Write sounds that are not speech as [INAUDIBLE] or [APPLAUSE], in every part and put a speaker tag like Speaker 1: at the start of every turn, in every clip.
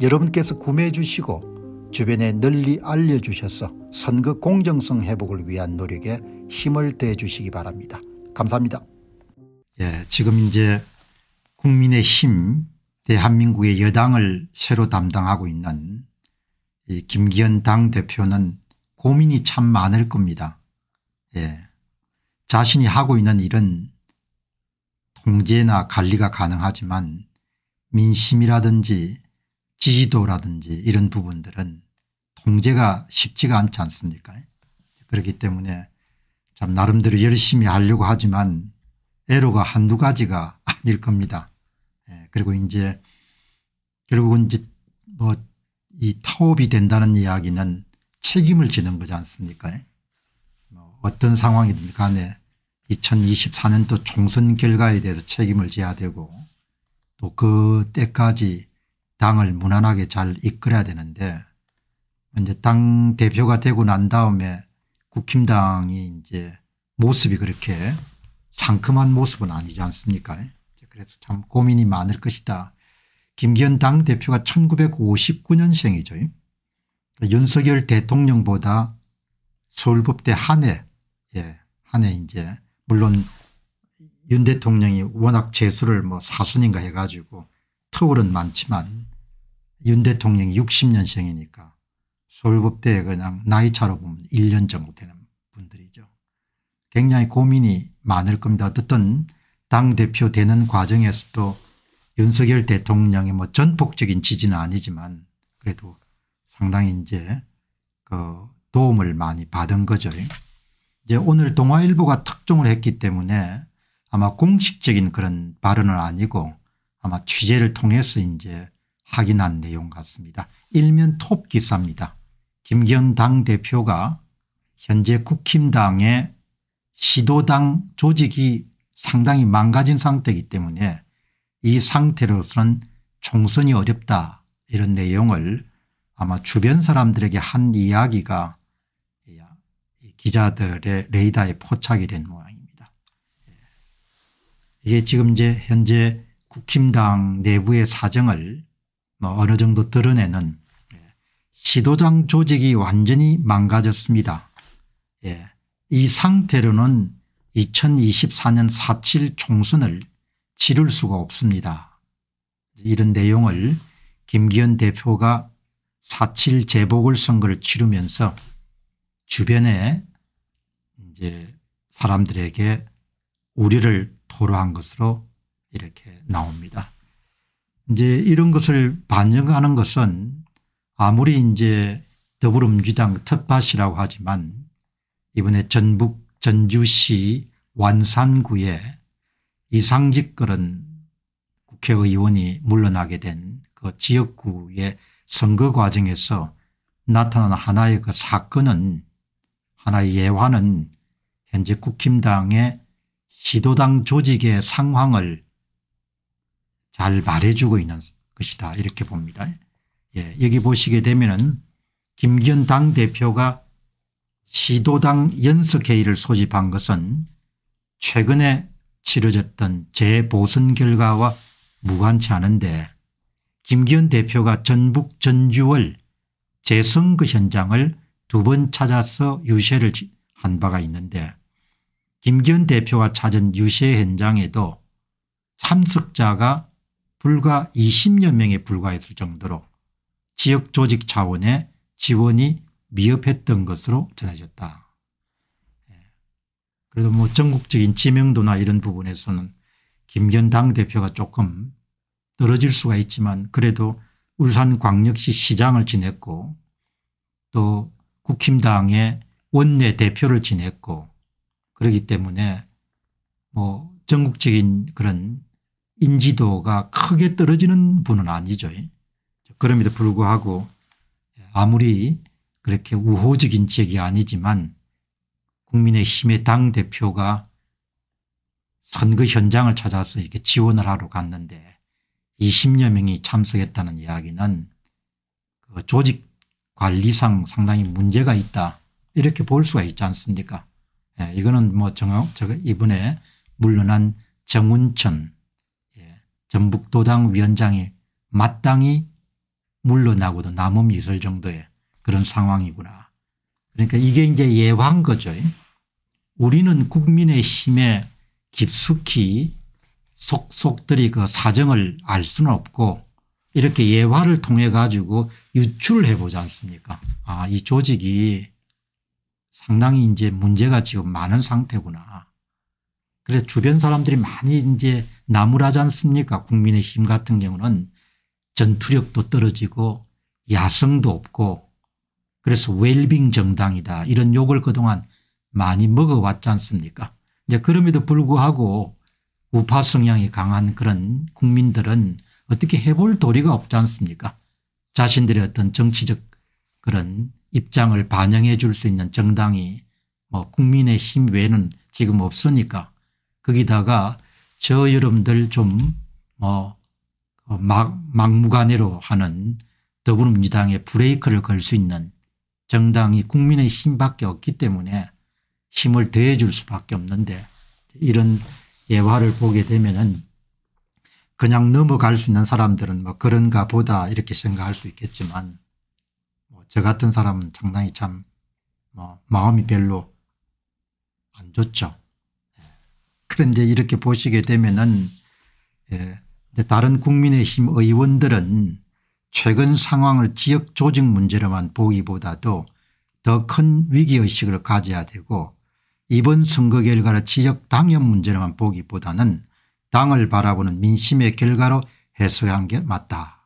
Speaker 1: 여러분께서 구매해 주시고 주변에 널리 알려주셔서 선거 공정성 회복을 위한 노력에 힘을 대해 주시기 바랍니다. 감사합니다. 예, 지금 이제 국민의힘 대한민국의 여당을 새로 담당하고 있는 이 김기현 당대표는 고민이 참 많을 겁니다. 예. 자신이 하고 있는 일은 통제나 관리가 가능하지만 민심이라든지 지지도라든지 이런 부분들은 통제가 쉽지가 않지 않습니까 그렇기 때문에 참 나름대로 열심히 하려고 하지만 애로가 한두 가지가 [LAUGHS] 아닐 겁니다. 예, 그리고 이제 결국은 이제 뭐 이 타업이 된다는 이야기는 책임을 지는 거지 않습니까? 뭐 어떤 상황이든 간에 2024년도 총선 결과에 대해서 책임을 져야 되고 또 그때까지 당을 무난하게 잘 이끌어야 되는데 이제 당 대표가 되고 난 다음에 국힘당이 이제 모습이 그렇게 상큼한 모습은 아니지 않습니까? 그래서 참 고민이 많을 것이다. 김기현 당 대표가 1959년생이죠. 윤석열 대통령보다 서울법대 한해, 예, 한해 이제 물론 윤 대통령이 워낙 재수를 뭐 사순인가 해가지고 터울은 많지만 윤 대통령이 60년생이니까 서울법대에 그냥 나이차로 보면 1년 정도 되는 분들이죠. 굉장히 고민이 많을 겁니다. 어떻든 당대표 되는 과정에서도 윤석열 대통령의 뭐 전폭적인 지지는 아니지만 그래도 상당히 이제 그 도움을 많이 받은 거죠. 이제 오늘 동아일보가 특종을 했기 때문에 아마 공식적인 그런 발언은 아니고 아마 취재를 통해서 이제 확인한 내용 같습니다. 일면 톱 기사입니다. 김기현 당대표가 현재 국힘당의 시도당 조직이 상당히 망가진 상태이기 때문에 이 상태로서는 총선이 어렵다 이런 내용을 아마 주변 사람들에게 한 이야기가 기자들의 레이더에 포착이 된 모양입니다. 이게 지금 이제 현재 국힘당 내부의 사정을 뭐 어느 정도 드러내는 예, 시도장 조직이 완전히 망가졌습니다. 예. 이 상태로는 2024년 4.7 총선을 치를 수가 없습니다. 이런 내용을 김기현 대표가 4.7 재보궐선거를 치르면서 주변에 이제 사람들에게 우려를 토로한 것으로 이렇게 나옵니다. 이제 이런 것을 반영하는 것은 아무리 이제 더불어민주당 텃밭이라고 하지만 이번에 전북 전주시 완산구에 이상직 그런 국회의원이 물러나게 된 그 지역구의 선거 과정에서 나타난 하나의 그 사건은 하나의 예화는 현재 국힘당의 시도당 조직의 상황을 잘 말해주고 있는 것이다 이렇게 봅니다. 예, 여기 보시게 되면은 김기현 당대표가 시도당 연석회의를 소집한 것은 최근에 치러졌던 재보선 결과와 무관치 않은데 김기현 대표가 전북 전주월 재선거 현장을 두 번 찾아서 유세를 한 바가 있는데 김기현 대표가 찾은 유세 현장에도 참석자가 불과 20여 명에 불과했을 정도로 지역 조직 차원의 지원이 미흡했던 것으로 전해졌다. 예. 그래도 뭐 전국적인 지명도나 이런 부분에서는 김견 당대표가 조금 떨어질 수가 있지만 그래도 울산광역시 시장을 지냈고 또 국힘당의 원내 대표를 지냈고 그러기 때문에 뭐 전국적인 그런 인지도가 크게 떨어지는 분은 아니죠. 그럼에도 불구하고 아무리 그렇게 우호적인 지역이 아니지만 국민의힘의 당대표가 선거 현장을 찾아서 이렇게 지원을 하러 갔는데 20여 명이 참석했다는 이야기는 그 조직 관리상 상당히 문제가 있다 이렇게 볼 수가 있지 않습니까 예, 이거는 뭐 정하, 이번에 물러난 정운천 전북도당 위원장이 마땅히 물러나고도 남음이 있을 정도의 그런 상황이구나. 그러니까 이게 이제 예화인 거죠. 우리는 국민의 힘에 깊숙이 속속들이 그 사정을 알 수는 없고 이렇게 예화를 통해 가지고 유출해 보지 않습니까 아이 조직이 상당히 이제 문제가 지금 많은 상태구나 그래서 주변 사람들이 많이 이제 나무라지 않습니까 국민의힘 같은 경우는 전투력도 떨어지고 야성도 없고 그래서 웰빙 정당이다 이런 욕을 그동안 많이 먹어왔지 않습니까 이제 그럼에도 불구하고 우파 성향이 강한 그런 국민들은 어떻게 해볼 도리가 없지 않습니까 자신들의 어떤 정치적 그런 입장을 반영해 줄 수 있는 정당이 뭐 국민의힘 외에는 지금 없으니까 거기다가 저 여러분들 좀뭐 그 막무가내로 하는 더불어민주당의 브레이크를 걸 수 있는 정당이 국민의 힘밖에 없기 때문에 힘을 더해 줄 수밖에 없는데 이런 예화를 보게 되면은 그냥 넘어갈 수 있는 사람들은 뭐 그런가 보다 이렇게 생각할 수 있겠지만 뭐저 같은 사람은 상당히 참뭐 마음이 별로 안 좋죠. 그런데 이렇게 보시게 되면은 예, 다른 국민의힘 의원들은 최근 상황을 지역 조직 문제로만 보기보다도 더 큰 위기의식을 가져야 되고 이번 선거 결과를 지역 당연 문제로만 보기보다는 당을 바라보는 민심의 결과로 해석한 게 맞다.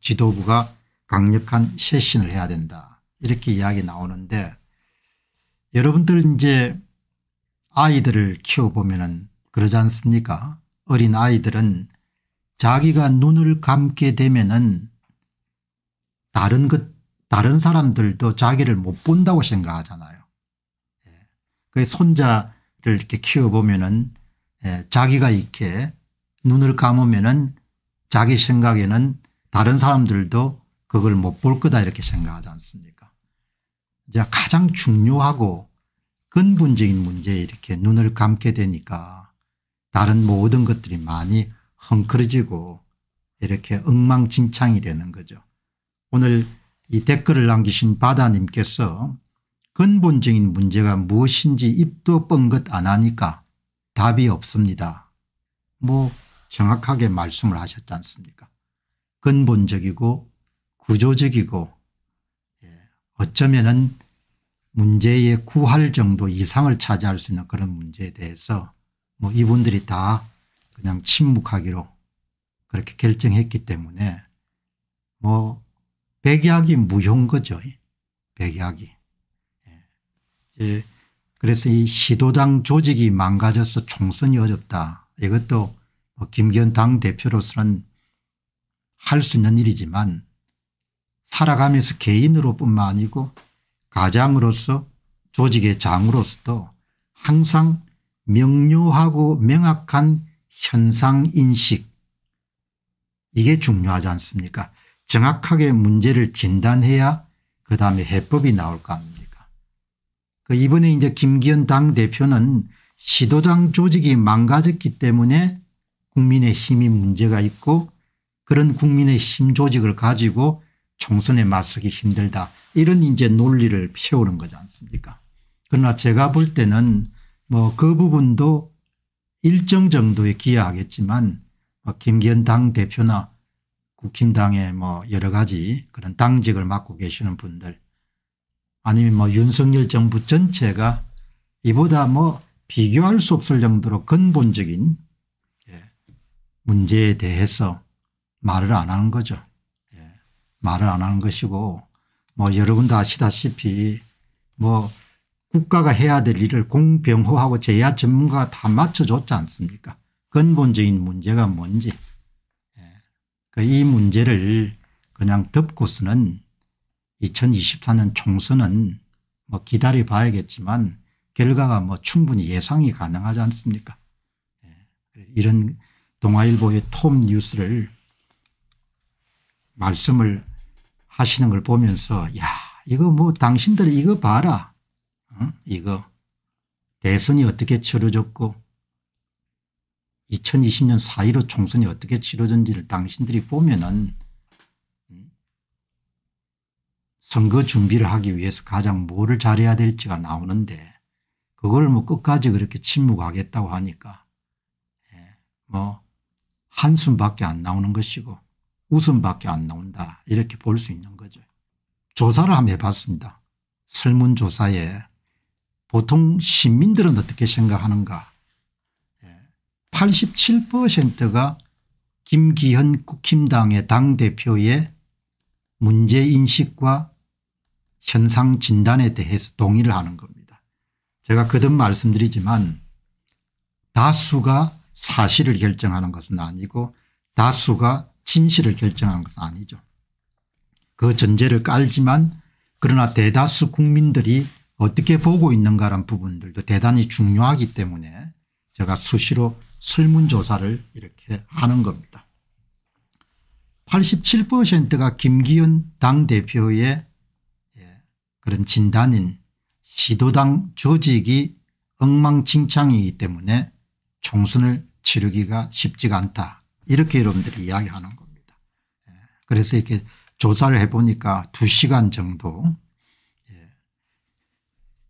Speaker 1: 지도부가 강력한 쇄신을 해야 된다. 이렇게 이야기 나오는데 여러분들 이제 아이들을 키워보면 그러지 않습니까 어린 아이들은 자기가 눈을 감게 되면은 다른 것 다른 사람들도 자기를 못 본다고 생각하잖아요. 예. 그 손자를 이렇게 키워보면은 예. 자기가 이렇게 눈을 감으면은 자기 생각에는 다른 사람들도 그걸 못 볼 거다 이렇게 생각하지 않습니까? 이제 가장 중요하고 근본적인 문제에 이렇게 눈을 감게 되니까 다른 모든 것들이 많이 헝클어지고 이렇게 엉망진창이 되는 거죠. 오늘 이 댓글을 남기신 바다님께서 근본적인 문제가 무엇인지 입도 뻥긋 안 하니까 답이 없습니다. 뭐 정확하게 말씀을 하셨지 않습니까 근본적이고 구조적이고 예, 어쩌면 은 문제의 구할 정도 이상을 차지할 수 있는 그런 문제에 대해서 뭐 이분들이 다 그냥 침묵하기로 그렇게 결정했기 때문에 뭐 백약이 무효인 거죠. 백약이. 예. 그래서 이 시도당 조직이 망가져서 총선이 어렵다. 이것도 뭐 김기현 당 대표로서는 할 수 있는 일이지만 살아가면서 개인으로 뿐만 아니고 가장으로서 조직의 장으로서도 항상 명료하고 명확한 현상인식 이게 중요하지 않습니까 정확하게 문제를 진단해야 그다음에 해법이 나올 거 아닙니까 그 이번에 이제 김기현 당대표는 시도당 조직이 망가졌기 때문에 국민의힘이 문제가 있고 그런 국민의힘 조직을 가지고 총선에 맞서기 힘들다 이런 이제 논리를 세우는 거지 않습니까 그러나 제가 볼 때는 뭐 그 부분도 일정 정도에 기여하겠지만 뭐 김기현 당대표나 국힘당의 뭐 여러 가지 그런 당직을 맡고 계시는 분들 아니면 뭐 윤석열 정부 전체가 이보다 뭐 비교할 수 없을 정도로 근본적인 예, 문제에 대해서 말을 안 하는 거죠. 말을 안 하는 것이고 뭐 여러분도 아시다시피 뭐 국가가 해야 될 일을 공병호하고 제야 전문가가 다 맞춰줬지 않습니까 근본적인 문제가 뭔지 예. 그이 문제를 그냥 덮고서는 2024년 총선은 뭐 기다려 봐야겠지만 결과가 뭐 충분히 예상이 가능하지 않습니까 예. 이런 동아일보의 톱 뉴스를 말씀을 하시는 걸 보면서 야 이거 뭐 당신들 이거 봐라 어? 이거 대선이 어떻게 치러졌고 2020년 4.15 총선이 어떻게 치러졌는지를 당신들이 보면은 선거 준비를 하기 위해서 가장 뭐를 잘해야 될지가 나오는데 그걸 뭐 끝까지 그렇게 침묵하겠다고 하니까 예, 뭐 한숨밖에 안 나오는 것이고 웃음밖에 안 나온다 이렇게 볼 수 있는 거죠. 조사를 한번 해봤습니다. 설문조사에 보통 시민들은 어떻게 생각하는가 87%가 예. 김기현 국힘당의 당대표의 문제인식과 현상 진단에 대해서 동의를 하는 겁니다. 제가 거듭 말씀드리지만 다수가 사실을 결정하는 것은 아니고 다수가 진실을 결정한 것은 아니죠. 그 전제를 깔지만 그러나 대다수 국민들이 어떻게 보고 있는가라는 부분들도 대단히 중요하기 때문에 제가 수시로 설문조사를 이렇게 하는 겁니다. 87%가 김기현 당대표의 예, 그런 진단인 시도당 조직이 엉망진창이기 때문에 총선을 치르기가 쉽지가 않다. 이렇게 여러분들이 이야기하는 겁니다. 그래서 이렇게 조사를 해보니까 2시간 정도 예.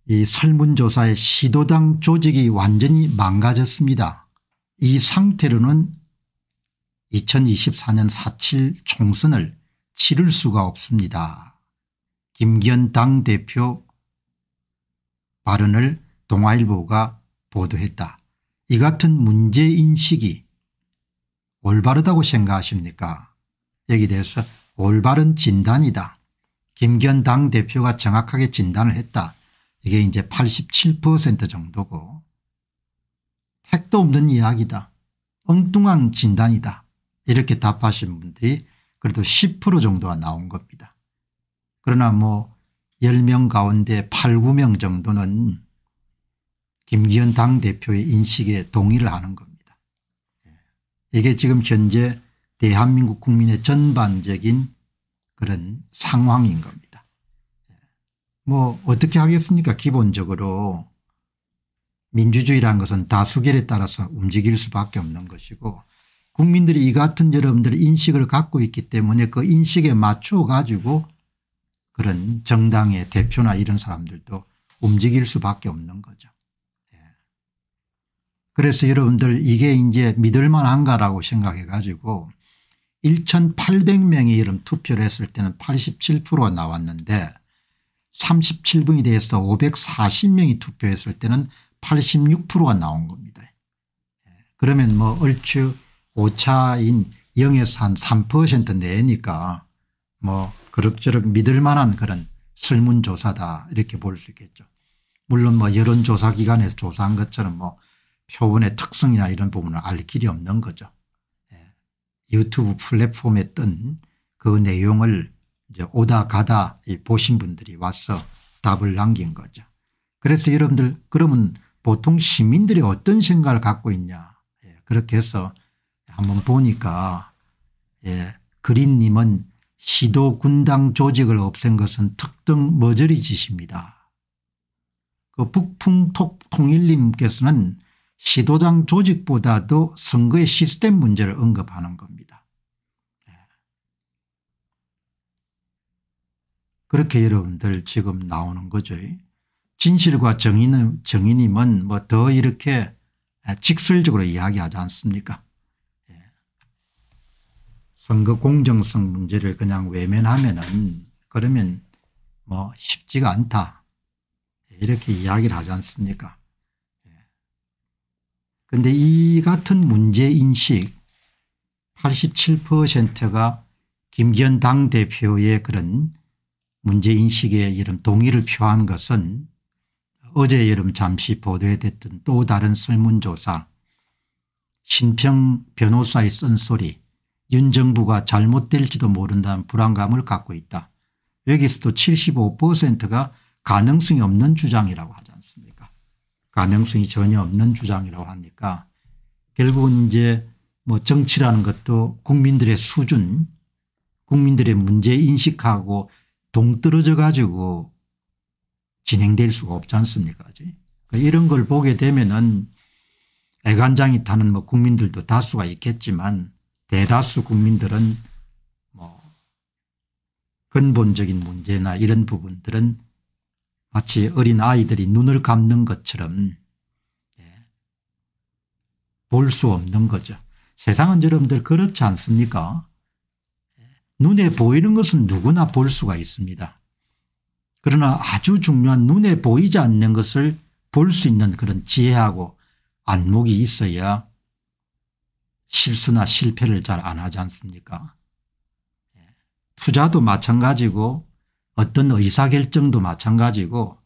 Speaker 1: 이 설문조사의 시도당 조직이 완전히 망가졌습니다. 이 상태로는 2024년 4.7 총선을 치를 수가 없습니다. 김기현 당대표 발언을 동아일보가 보도했다. 이 같은 문제인식이 올바르다고 생각하십니까 여기 대해서 올바른 진단이다. 김기현당 대표가 정확하게 진단을 했다. 이게 이제 87% 정도고 택도 없는 이야기다. 엉뚱한 진단이다. 이렇게 답하신 분들이 그래도 10% 정도가 나온 겁니다. 그러나 뭐 10명 가운데 8, 9명 정도는 김기현 당대표의 인식에 동의를 하는 겁니다. 예. 이게 지금 현재 대한민국 국민의 전반적인 그런 상황인 겁니다. 뭐 어떻게 하겠습니까 기본적으로 민주주의라 것은 다수결에 따라서 움직일 수밖에 없는 것이고 국민들이 이 같은 여러분들의 인식을 갖고 있기 때문에 그 인식에 맞춰 가지고 그런 정당의 대표나 이런 사람들도 움직일 수밖에 없는 거죠. 예. 그래서 여러분들 이게 이제 믿을 만한가라고 생각해 가지고 1,800명이 이름 투표를 했을 때는 87%가 나왔는데 37분이 대해서 540명이 투표했을 때는 86%가 나온 겁니다. 예, 그러면 뭐 얼추 오차인 0에서 한 3% 내니까 뭐 그럭저럭 믿을 만한 그런 설문조사다 이렇게 볼 수 있겠죠. 물론 뭐 여론조사기관에서 조사한 것처럼 뭐 표본의 특성이나 이런 부분을 알 길이 없는 거죠. 유튜브 플랫폼에 뜬 그 내용을 이제 오다 가다 보신 분들이 와서 답을 남긴 거죠. 그래서 여러분들 그러면 보통 시민들이 어떤 생각을 갖고 있냐 예, 그렇게 해서 한번 보니까 예, 그린님은 시도 군당 조직을 없앤 것은 특등 머저리 짓입니다. 그 북풍통일님께서는 시도당 조직보다도 선거의 시스템 문제를 언급하는 겁니다. 그렇게 여러분들 지금 나오는 거죠. 진실과 정인, 정인임은 뭐 더 이렇게 직설적으로 이야기하지 않습니까 예. 선거 공정성 문제를 그냥 외면하면은 그러면 뭐 쉽지가 않다 이렇게 이야기를 하지 않습니까 그런데 예. 이 같은 문제인식 87%가 김기현 당대표의 그런 문제인식의 이름 동의를 표한 것은 어제 여름 잠시 보도됐던 또 다른 설문조사 신평 변호사의 쓴소리 윤 정부가 잘못될지도 모른다는 불안감을 갖고 있다. 여기서도 75%가 가능성이 없는 주장이라고 하지 않습니까 가능성이 전혀 없는 주장이라고 하니까 결국은 이제 뭐 정치라는 것도 국민들의 수준 국민들의 문제인식하고 동떨어져 가지고 진행될 수가 없지 않습니까 그러니까 이런 걸 보게 되면은 애간장이 타는 뭐 국민들도 다수가 있겠지만 대다수 국민들은 뭐 근본적인 문제나 이런 부분들은 마치 어린 아이들이 눈을 감는 것처럼 예. 볼수 없는 거죠. 세상은 여러분들 그렇지 않습니까 눈에 보이는 것은 누구나 볼 수가 있습니다. 그러나 아주 중요한 눈에 보이지 않는 것을 볼 수 있는 그런 지혜하고 안목이 있어야 실수나 실패를 잘 안 하지 않습니까? 예. 투자도 마찬가지고 어떤 의사결정도 마찬가지고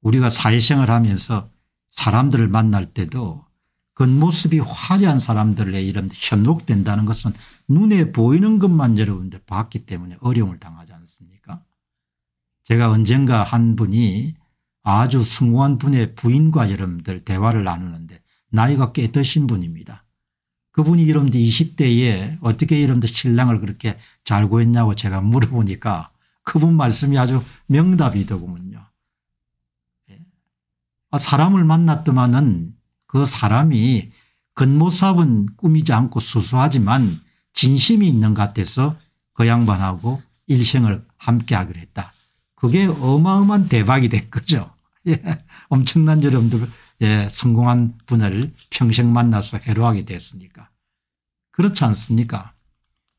Speaker 1: 우리가 사회생활 하면서 사람들을 만날 때도 겉모습이 화려한 사람들에 이런 현혹된다는 것은 눈에 보이는 것만 여러분들 봤기 때문에 어려움을 당하지 않습니까 제가 언젠가 한 분이 아주 성공한 분의 부인과 여러분들 대화를 나누는데 나이가 꽤 드신 분입니다. 그분이 여러분들 20대에 어떻게 여러분들 신랑을 그렇게 잘 구했냐고 제가 물어보니까 그분 말씀이 아주 명답이더군요. 예. 아, 사람을 만났더만은 그 사람이 근무사업은 꾸미지 않고 수수하지만 진심이 있는 것 같아서 그 양반하고 일생을 함께 하기로 했다. 그게 어마어마한 대박이 된 거죠. [LAUGHS] 예. 엄청난 여러분들 예, 성공한 분을 평생 만나서 해로하게 됐으니까. 그렇지 않습니까?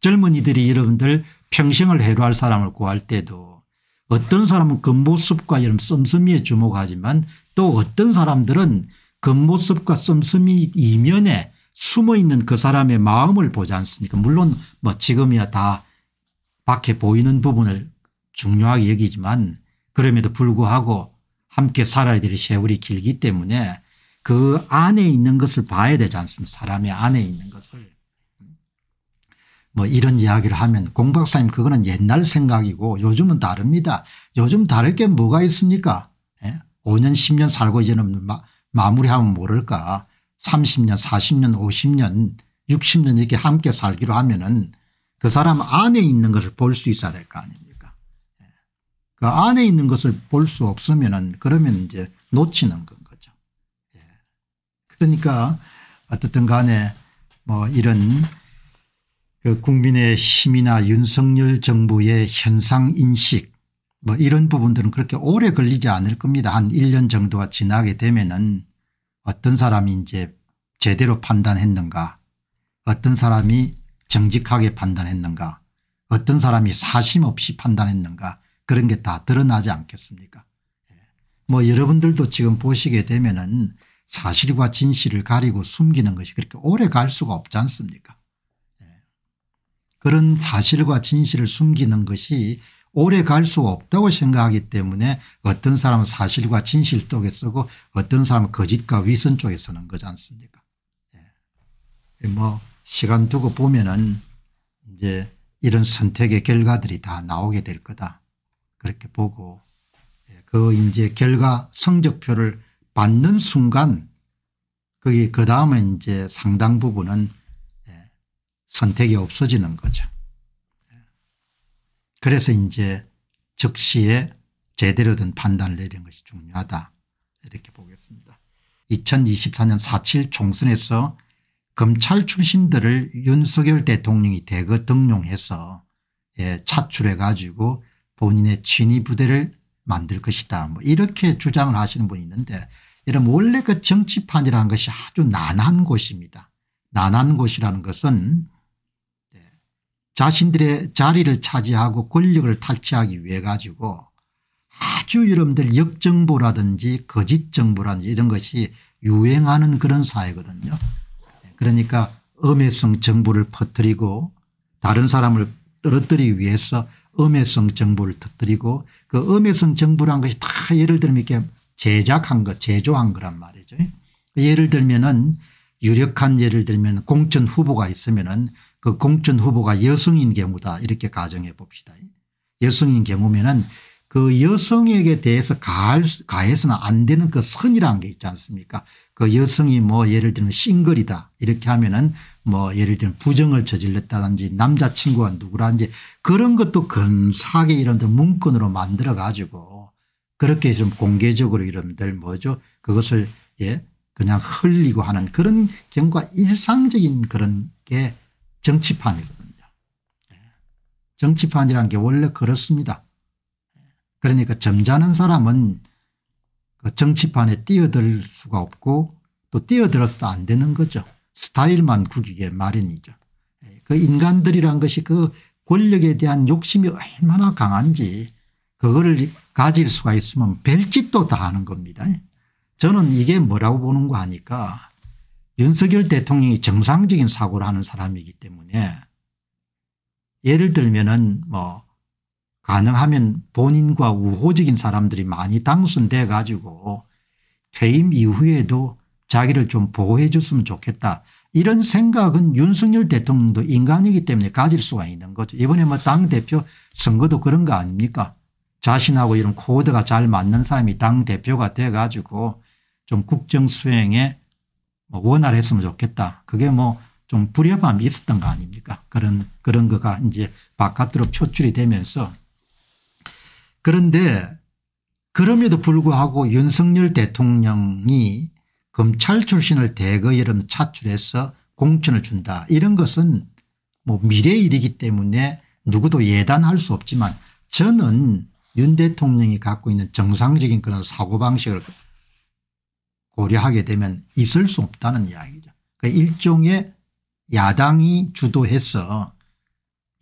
Speaker 1: 젊은이들이 여러분들 평생을 해로할 사람을 구할 때도 어떤 사람은 근무습과 이런 씀씀이에 주목하지만 또 어떤 사람들은 겉모습과 그 씀씀이 이면에 숨어있는 그 사람의 마음을 보지 않습니까 물론 뭐 지금이야 다 밖에 보이는 부분을 중요하게 여기지만 그럼에도 불구하고 함께 살아야 될 세월이 길기 때문에 그 안에 있는 것을 봐야 되지 않습니까 사람의 안에 있는 것을 뭐 이런 이야기를 하면 공 박사님 그거는 옛날 생각이고 요즘은 다릅니다. 요즘 다를 게 뭐가 있습니까 예? 5년 10년 살고 이제는 마무리하면 모를까 30년 40년 50년 60년 이렇게 함께 살기로 하면은 그 사람 안에 있는 것을 볼 수 있어야 될 거 아닙니까 예. 그 안에 있는 것을 볼 수 없으면은 그러면 이제 놓치는 건 거죠 예. 그러니까 어떻든 간에 뭐 이런 그 국민의 힘이나 윤석열 정부의 현상 인식 뭐 이런 부분들은 그렇게 오래 걸리지 않을 겁니다. 한 1년 정도가 지나게 되면은 어떤 사람이 이제 제대로 판단했는가 어떤 사람이 정직하게 판단했는가 어떤 사람이 사심 없이 판단했는가 그런 게 다 드러나지 않겠습니까 예. 뭐 여러분들도 지금 보시게 되면 은 사실과 진실을 가리고 숨기는 것이 그렇게 오래 갈 수가 없지 않습니까 예. 그런 사실과 진실을 숨기는 것이 오래 갈 수가 없다고 생각하기 때문에 어떤 사람은 사실과 진실 쪽에 쓰고 어떤 사람은 거짓과 위선 쪽에 쓰는 거지 않습니까 예. 뭐 시간 두고 보면은 이제 이런 선택의 결과들이 다 나오게 될 거다 그렇게 보고 예. 그 이제 결과 성적표를 받는 순간 거기 그 다음에 이제 상당 부분은 예, 선택이 없어지는 거죠. 그래서 이제 즉시에 제대로 된 판단을 내리는 것이 중요하다 이렇게 보겠습니다. 2024년 4.7 총선에서 검찰 출신들을 윤석열 대통령이 대거 등용해서 예, 차출해 가지고 본인의 친위 부대를 만들 것이다 뭐 이렇게 주장을 하시는 분이 있는데 이런 원래 그 정치판이라는 것이 아주 난한 곳입니다. 난한 곳이라는 것은 자신들의 자리를 차지하고 권력을 탈취하기 위해 가지고 아주 여러분들 역정부라든지 거짓 정부라든지 이런 것이 유행하는 그런 사회거든요. 네, 그러니까 음해성 정부를 퍼뜨리고 다른 사람을 떨어뜨리기 위해서 음해성 정부를 터뜨리고 그 음해성 정부란 것이 다 예를 들면 이렇게 제작한 것 제조한 거란 말이죠. 예를 들면은 유력한 예를 들면 공천 후보가 있으면은 그 공천 후보가 여성인 경우다 이렇게 가정해 봅시다. 여성인 경우면은 그 여성에게 대해서 가할, 가해서는 안 되는 그 선이라는 게 있지 않습니까 그 여성이 뭐 예를 들면 싱글이다 이렇게 하면은 뭐 예를 들면 부정을 저질렀다든지 남자친구가 누구라든지 그런 것도 근사하게 이런 문건으로 만들어 가지고 그렇게 좀 공개적으로 이런들 뭐죠 그것을 예 그냥 흘리고 하는 그런 경우가 일상적인 그런 게 정치판이거든요. 정치판이란 게 원래 그렇습니다. 그러니까 점잖은 사람은 그 정치판에 뛰어들 수가 없고 또 뛰어들어서도 안 되는 거죠. 스타일만 구기게 마련이죠. 그 인간들이란 것이 그 권력에 대한 욕심이 얼마나 강한지 그거를 가질 수가 있으면 별짓도 다 하는 겁니다. 저는 이게 뭐라고 보는 거 하니까 윤석열 대통령이 정상적인 사고를 하는 사람이기 때문에 예를 들면은 뭐 가능하면 본인과 우호적인 사람들이 많이 당선돼 가지고 퇴임 이후에도 자기를 좀 보호해 줬으면 좋겠다. 이런 생각은 윤석열 대통령도 인간이기 때문에 가질 수가 있는 거죠. 이번에 뭐 당대표 선거도 그런 거 아닙니까 자신하고 이런 코드가 잘 맞는 사람이 당대표가 돼 가지고 좀 국정 수행에 뭐 원활했으면 좋겠다. 그게 뭐 좀 불협함이 있었던 거 아닙니까? 그런, 그런 거가 이제 바깥으로 표출이 되면서 그런데 그럼에도 불구하고 윤석열 대통령이 검찰 출신을 대거 이름 차출해서 공천을 준다. 이런 것은 뭐 미래의 일이기 때문에 누구도 예단할 수 없지만 저는 윤 대통령이 갖고 있는 정상적인 그런 사고방식을 고려하게 되면 있을 수 없다는 이야기죠. 그 일종의 야당이 주도해서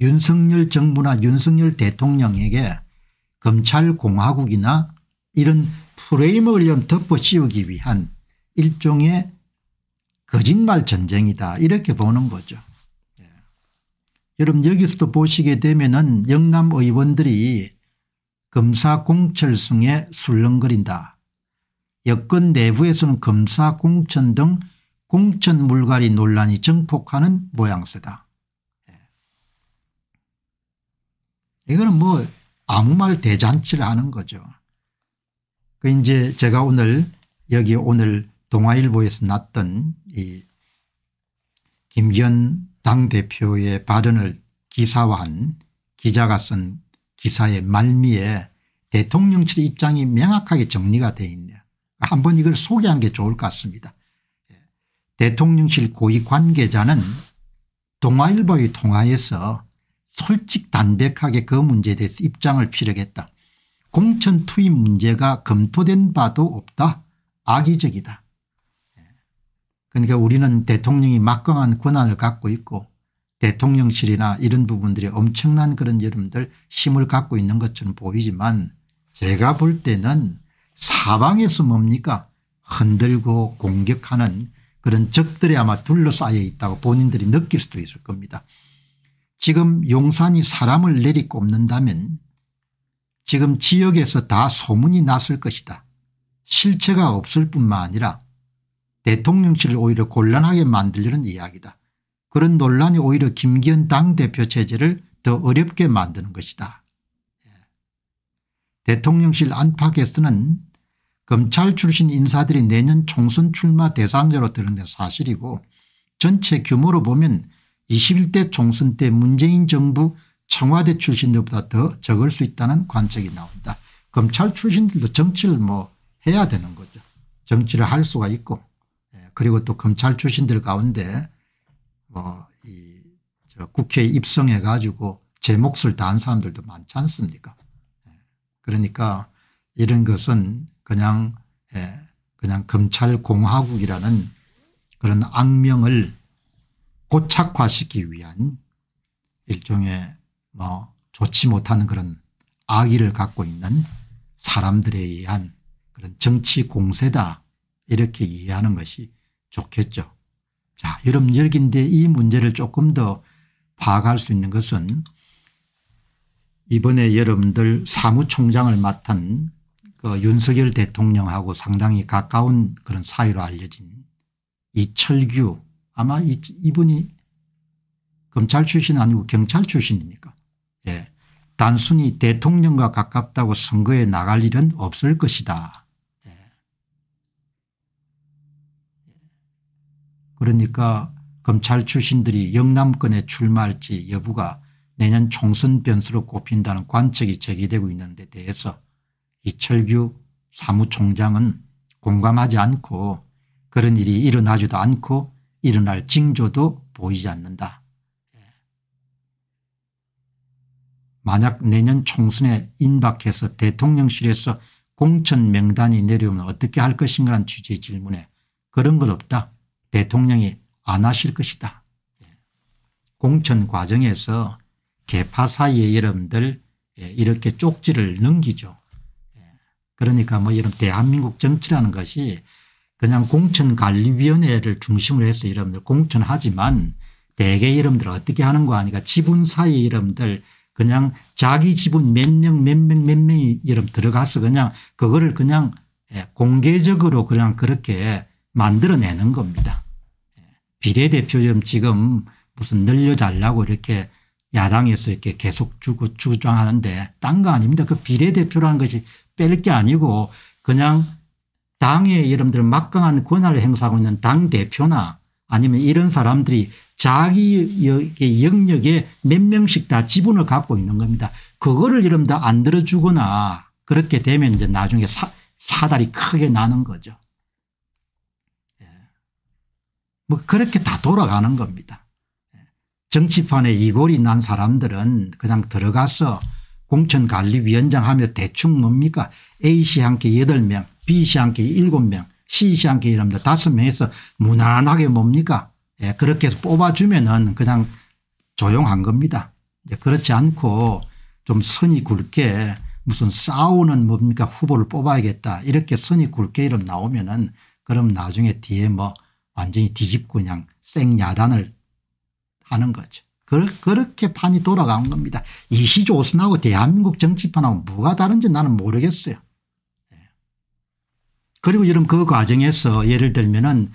Speaker 1: 윤석열 정부나 윤석열 대통령에게 검찰공화국이나 이런 프레임을 덮어씌우기 위한 일종의 거짓말 전쟁이다 이렇게 보는 거죠. 예. 여러분 여기서도 보시게 되면 은 영남 의원들이 검사 공철승에 술렁거린다 여권 내부에서는 검사 공천 등 공천 물갈이 논란이 증폭하는 모양새다. 예. 이거는 뭐 아무 말 대잔치를 하는 거죠. 그 이제 제가 오늘 여기 오늘 동아일보에서 났던 이 김기현 당대표의 발언을 기사화한 기자가 쓴 기사의 말미에 대통령실 입장이 명확하게 정리가 돼 있네요. 한번 이걸 소개하는 게 좋을 것 같습니다. 예. 대통령실 고위 관계자는 동아일보의 통화에서 솔직 담백하게 그 문제에 대해서 입장을 피력했다. 공천 투입 문제가 검토된 바도 없다. 악의적이다. 예. 그러니까 우리는 대통령이 막강한 권한을 갖고 있고 대통령실이나 이런 부분들이 엄청난 그런 여러분들 힘을 갖고 있는 것처럼 보이지만 제가 볼 때는 사방에서 뭡니까 흔들고 공격하는 그런 적들이 아마 둘러싸여 있다고 본인들이 느낄 수도 있을 겁니다. 지금 용산이 사람을 내리꼽는다면 지금 지역에서 다 소문이 났을 것이다. 실체가 없을 뿐만 아니라 대통령실을 오히려 곤란하게 만들려는 이야기다. 그런 논란이 오히려 김기현 당대표 체제를 더 어렵게 만드는 것이다. 대통령실 안팎에서는 검찰 출신 인사들이 내년 총선 출마 대상자로 드러낸 사실이고 전체 규모로 보면 21대 총선 때 문재인 정부 청와대 출신들보다 더 적을 수 있다는 관측이 나옵니다. 검찰 출신들도 정치를 뭐 해야 되는 거죠. 정치를 할 수가 있고 예, 그리고 또 검찰 출신들 가운데 뭐이 국회에 입성해 가지고 제 몫을 다한 사람들도 많지 않습니까 그러니까 이런 것은 그냥 예, 그냥 검찰공화국이라는 그런 악명을 고착화시키기 위한 일종의 뭐 좋지 못한 그런 악의를 갖고 있는 사람들에 의한 그런 정치 공세다 이렇게 이해하는 것이 좋겠죠. 자 여러분 여기인데 이 문제를 조금 더 파악할 수 있는 것은 이번에 여러분들 사무총장을 맡은 그 윤석열 대통령하고 상당히 가까운 그런 사이로 알려진 이철규 아마 이, 이분이 검찰 출신 아니고 경찰 출신입니까 예. 단순히 대통령과 가깝다고 선거에 나갈 일은 없을 것이다. 예. 그러니까 검찰 출신들이 영남권에 출마할지 여부가 내년 총선 변수로 꼽힌다는 관측이 제기되고 있는 데 대해서 이철규 사무총장은 공감하지 않고 그런 일이 일어나지도 않고 일어날 징조도 보이지 않는다. 예. 만약 내년 총선에 임박해서 대통령실에서 공천 명단이 내려오면 어떻게 할 것인가라는 취지의 질문에 그런 건 없다. 대통령이 안 하실 것이다. 예. 공천 과정에서 개파 사이에 여러분들 예, 이렇게 쪽지를 넘기죠. 예, 그러니까 뭐 이런 대한민국 정치라는 것이 그냥 공천관리위원회를 중심으로 해서 여러분들 공천하지만 대개 여러분들 어떻게 하는 거 아니까 지분 사이에 여러분들 그냥 자기 지분 몇 명 몇 명 몇 명이 여러분 들어가서 그냥 그거를 그냥 예, 공개적으로 그냥 그렇게 만들어내는 겁니다. 비례대표 지금 무슨 늘려달라고 이렇게 야당에서 이렇게 계속 주고 주장하는데 딴 거 아닙니다. 그 비례대표라는 것이 뺄 게 아니고 그냥 당의 여러분들 막강한 권한을 행사하고 있는 당 대표나 아니면 이런 사람들이 자기 영역에 몇 명씩 다 지분을 갖고 있는 겁니다. 그거를 여러분들 안 들어주거나 그렇게 되면 이제 나중에 사, 사달이 크게 나는 거죠. 예. 뭐 그렇게 다 돌아가는 겁니다. 정치판에 이골이 난 사람들은 그냥 들어가서 공천관리위원장 하면 대충 뭡니까 A씨 함께 8명 B씨 함께 7명 C씨 함께 이럽니다. 5명해서 무난하게 뭡니까 예, 그렇게 해서 뽑아주면 은 그냥 조용한 겁니다. 예, 그렇지 않고 좀 선이 굵게 무슨 싸우는 뭡니까 후보를 뽑아야겠다 이렇게 선이 굵게 이름 나오면은 그럼 나중에 뒤에 뭐 완전히 뒤집고 그냥 생 야단을 하는 거죠. 그렇게 판이 돌아간 겁니다. 이시조 오하고 대한민국 정치판하고 뭐가 다른지 나는 모르겠어요. 예. 그리고 여러그 과정에서 예를 들면 은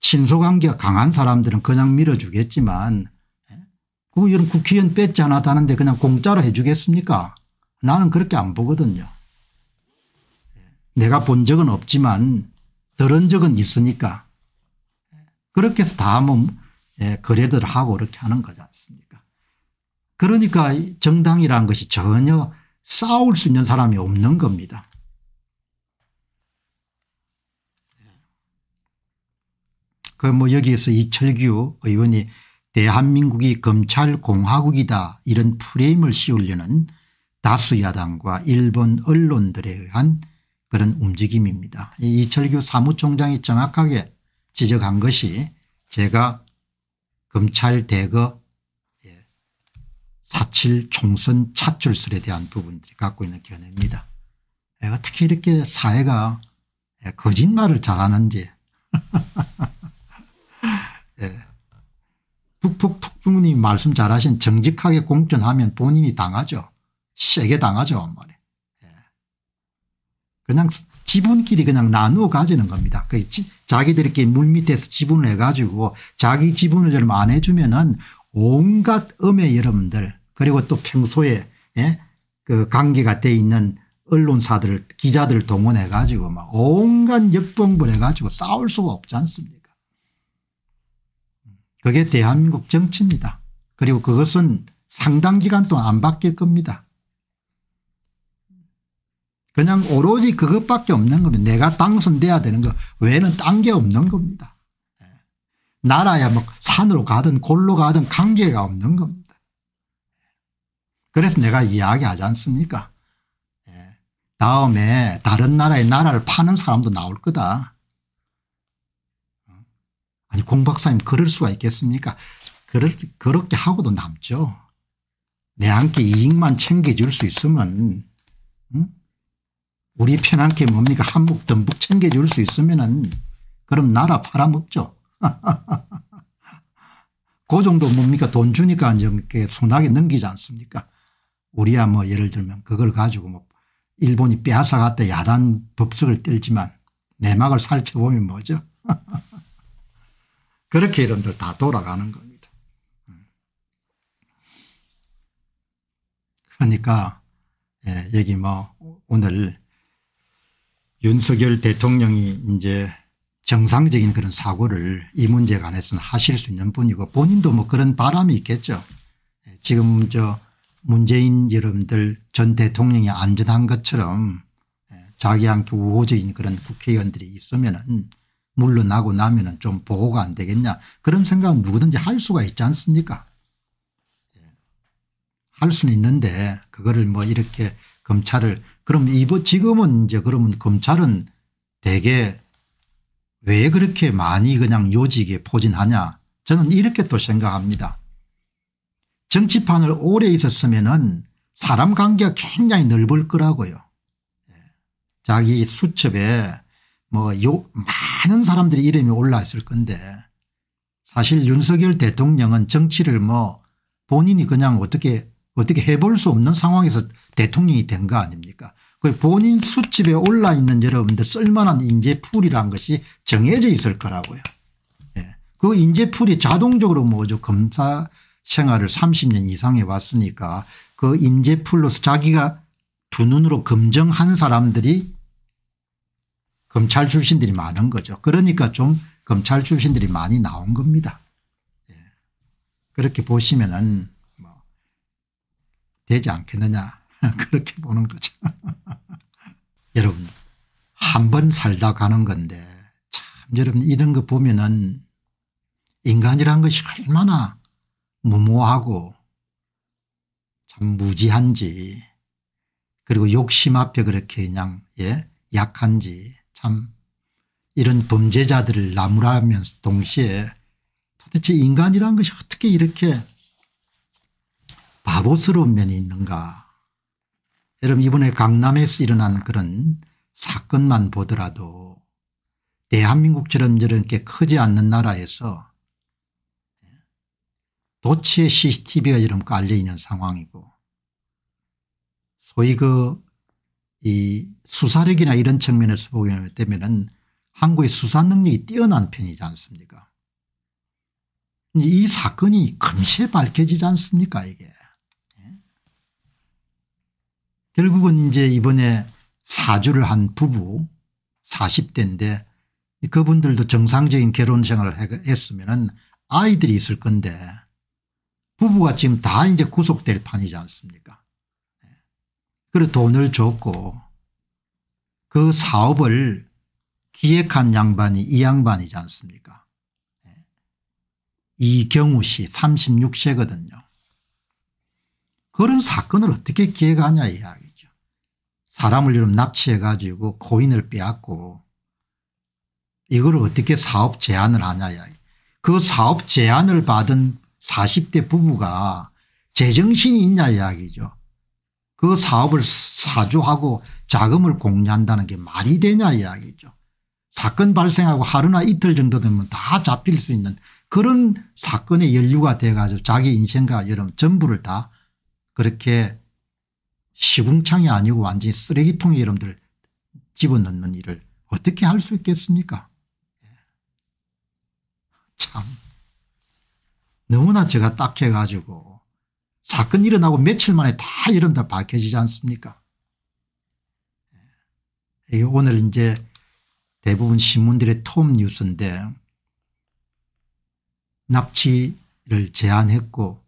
Speaker 1: 친소관계가 강한 사람들은 그냥 밀어주겠지만 그 이런 국회의원 뺏지 않았다는데 그냥 공짜로 해 주겠습니까 나는 그렇게 안 보거든요. 예. 내가 본 적은 없지만 들은 적은 있으니까 그렇게 해서 다뭐 예, 거래들 하고 이렇게 하는 거지 않습니까 그러니까 정당이라는 것이 전혀 싸울 수 있는 사람이 없는 겁니다. 예. 그뭐 여기에서 이철규 의원이 대한민국이 검찰공화국이다 이런 프레임을 씌우려는 다수 야당과 일본 언론들에 의한 그런 움직임입니다. 이철규 사무총장이 정확하게 지적한 것이 제가 검찰 대거 예, 사칠 총선 차출설에 대한 부분들이 갖고 있는 견해입니다. 어떻게 예, 이렇게 사회가 예, 거짓말을 잘하는지 [LAUGHS] 예. 북북 특부님 말씀 잘하신 정직하게 공천하면 본인이 당하죠. 세게 당하죠. 말이에 예. 그냥 지분끼리 그냥 나누어 가지는 겁니다. 그 자기들끼리 물밑에서 지분을 해가지고 자기 지분을 여러분 안 해주면은 온갖 음의 여러분들 그리고 또 평소에 예? 그 관계가 돼 있는 언론사들기자들 동원해 가지고 막 온갖 역병벌 해 가지고 싸울 수가 없지 않습니까 그게 대한민국 정치입니다. 그리고 그것은 상당 기간 동안 안 바뀔 겁니다. 그냥 오로지 그것밖에 없는 겁니다. 내가 당선돼야 되는 거 외에는 딴 게 없는 겁니다. 예. 나라야 뭐 산으로 가든 골로 가든 관계가 없는 겁니다. 예. 그래서 내가 이야기하지 않습니까? 예. 다음에 다른 나라의 나라를 파는 사람도 나올 거다. 어? 아니 공 박사님 그럴 수가 있겠습니까? 그럴, 그렇게 하고도 남죠. 내한테 이익만 챙겨줄 수 있으면 응? 우리 편한 게 뭡니까 한몫 듬뿍 챙겨줄 수 있으면 은 그럼 나라 팔아먹죠. [LAUGHS] 그 정도 뭡니까 돈 주니까 이렇게 순하게 넘기지 않습니까 우리야 뭐 예를 들면 그걸 가지고 뭐 일본이 빼앗아갔다 야단 법석을 뜰지만 내막을 살펴보면 뭐죠 [LAUGHS] 그렇게 이런들 다 돌아가는 겁니다 음. 그러니까 예, 여기 뭐 오늘 윤석열 대통령이 이제 정상적인 그런 사고를 이 문제에 관해서는 하실 수 있는 분이고 본인도 뭐 그런 바람이 있겠죠. 지금 저 문재인 여러분들 전 대통령이 안전한 것처럼 자기한테 우호적인 그런 국회의원들이 있으면은 물러나고 나면은 좀 보호가 안 되겠냐 그런 생각은 누구든지 할 수가 있지 않습니까 예. 할 수는 있는데 그거를 뭐 이렇게 검찰을 그럼 이번 지금은 이제 그러면 검찰은 대개 왜 그렇게 많이 그냥 요직에 포진하냐 저는 이렇게 또 생각합니다. 정치판을 오래 있었으면은 사람 관계가 굉장히 넓을 거라고요. 예. 자기 수첩에 뭐 요 많은 사람들이 이름이 올라있을 건데 사실 윤석열 대통령은 정치를 뭐 본인이 그냥 어떻게 어떻게 해볼 수 없는 상황에서 대통령이 된 거 아닙니까 그 본인 수집에 올라 있는 여러분들 쓸만한 인재풀이란 것이 정해져 있을 거라고요. 예. 그 인재풀이 자동적으로 뭐죠 검사 생활을 30년 이상 해왔으니까 그 인재풀로서 자기가 두 눈으로 검증한 사람들이 검찰 출신들이 많은 거죠. 그러니까 좀 검찰 출신들이 많이 나온 겁니다. 예. 그렇게 보시면은 되지 않겠느냐 [LAUGHS] 그렇게 보는 거죠. [LAUGHS] 여러분 한 번 살다 가는 건데 참 여러분 이런 거 보면은 인간이란 것이 얼마나 무모하고 참 무지한지 그리고 욕심 앞에 그렇게 그냥 예 약한지 참 이런 범죄자들을 나무라면서 동시에 도대체 인간이란 것이 어떻게 이렇게 바보스러운 면이 있는가. 여러분 이번에 강남에서 일어난 그런 사건만 보더라도 대한민국처럼 저렇게 크지 않는 나라에서 도치의 CCTV가 이런 깔려있는 상황이고 소위 그 이 수사력이나 이런 측면에서 보게 되면 한국의 수사 능력이 뛰어난 편이지 않습니까 이 사건이 금세 밝혀지지 않습니까 이게 결국은 이제 이번에 사주를 한 부부 40대인데 그분들도 정상적인 결혼 생활을 했으면 아이들이 있을 건데 부부가 지금 다 이제 구속될 판이지 않습니까 예. 그리 돈을 줬고 그 사업을 기획한 양반이 이 양반이지 않습니까 예. 이경우 씨 36세거든요. 그런 사건을 어떻게 기획하냐 이야기. 사람을 이름 납치해 가지고 코인을 빼앗고 이걸 어떻게 사업 제안을 하냐. 그 사업 제안을 받은 40대 부부가 제정신이 있냐 이야기죠. 그 사업을 사주하고 자금을 공유한다는 게 말이 되냐 이야기죠. 사건 발생하고 하루나 이틀 정도 되면 다 잡힐 수 있는 그런 사건의 연류가 돼가지고 자기 인생과 여름 전부를 다 그렇게 시궁창이 아니고 완전히 쓰레기통에 이름들 집어넣는 일을 어떻게 할 수 있겠습니까? 예. 참 너무나 제가 딱해가지고 사건 일어나고 며칠 만에 다 이름 다 밝혀지지 않습니까? 예. 오늘 이제 대부분 신문들의 톰 뉴스인데 납치를 제안했고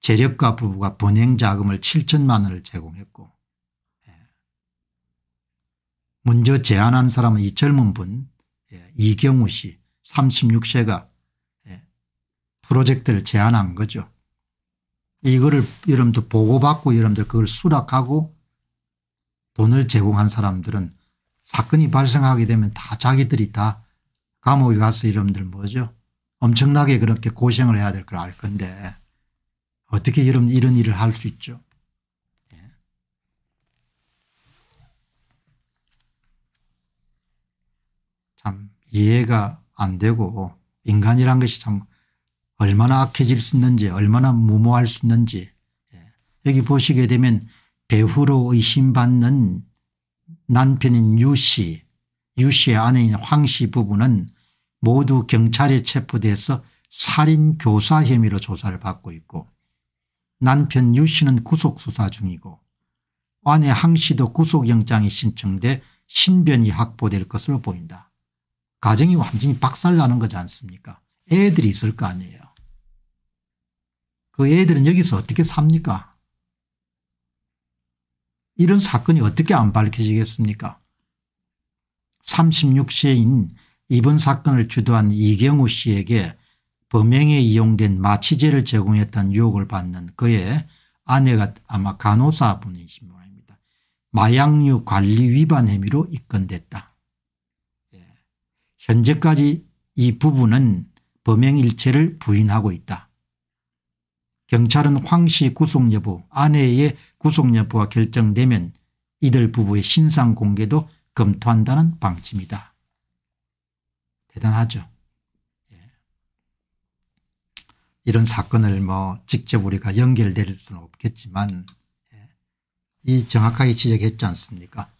Speaker 1: 재력가 부부가 본행 자금을 7천만 원을 제공했고 예. 먼저 제안한 사람은 이 젊은 분 예, 이경우 씨 36세가 예, 프로젝트를 제안한 거죠. 이거를 여러분들 보고받고 여러분들 그걸 수락하고 돈을 제공한 사람들은 사건이 발생하게 되면 다 자기들이 다 감옥에 가서 여러분들 뭐죠 엄청나게 그렇게 고생을 해야 될 걸 알 건데 어떻게 여러분 이런 일을 할 수 있죠? 예. 참 이해가 안 되고 인간이란 것이 참 얼마나 악해질 수 있는지 얼마나 무모할 수 있는지 예. 여기 보시게 되면 배후로 의심받는 남편인 유씨 유씨의 아내인 황 씨 부부는 모두 경찰에 체포돼서 살인교사 혐의로 조사를 받고 있고 남편 유 씨는 구속수사 중이고 아내 항 씨도 구속영장이 신청돼 신변이 확보될 것으로 보인다. 가정이 완전히 박살나는 거지 않습니까 애들이 있을 거 아니에요. 그 애들은 여기서 어떻게 삽니까 이런 사건이 어떻게 안 밝혀지겠습니까 36세인 이번 사건을 주도한 이경우 씨에게 범행에 이용된 마취제를 제공했다는 유혹을 받는 그의 아내가 아마 간호사분이신 모양입니다. 마약류 관리 위반 혐의로 입건됐다. 예. 현재까지 이 부부는 범행 일체를 부인하고 있다. 경찰은 황씨 구속 여부 아내의 구속 여부가 결정되면 이들 부부의 신상 공개도 검토한다는 방침이다. 대단하죠. 이런 사건을 뭐 직접 우리가 연결될 수는 없겠지만 예, 이 정확하게 지적했지 않습니까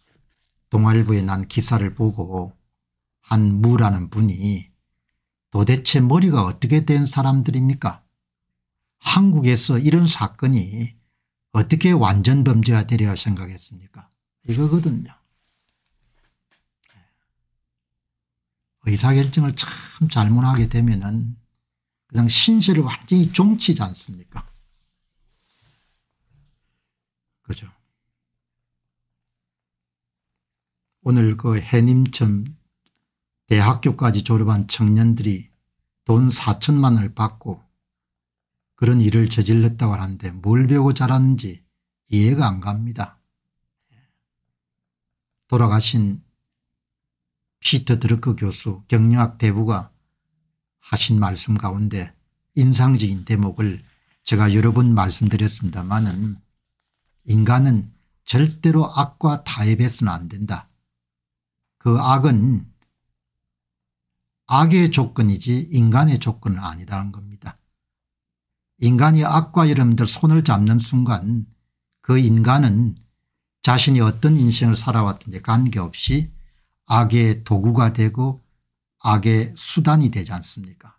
Speaker 1: 동아일보에 난 기사를 보고 한 무라는 분이 도대체 머리가 어떻게 된 사람들입니까 한국에서 이런 사건이 어떻게 완전 범죄가 되리라 생각했습니까 이거거든요 의사결정을 참 잘못하게 되면 은 그냥 신실을 완전히 종치지 않습니까? 그죠. 오늘 그 해님천 대학교까지 졸업한 청년들이 돈 4천만을 받고 그런 일을 저질렀다고 하는데 뭘 배우고 자랐는지 이해가 안 갑니다. 돌아가신 피터 드러크 교수 경영학 대부가 하신 말씀 가운데 인상적인 대목을 제가 여러 번 말씀드렸습니다마는 인간은 절대로 악과 타협해서는 안 된다. 그 악은 악의 조건이지 인간의 조건은 아니다는 겁니다. 인간이 악과 여러분들 손을 잡는 순간 그 인간은 자신이 어떤 인생을 살아왔든지 관계없이 악의 도구가 되고 악의 수단이 되지 않습니까?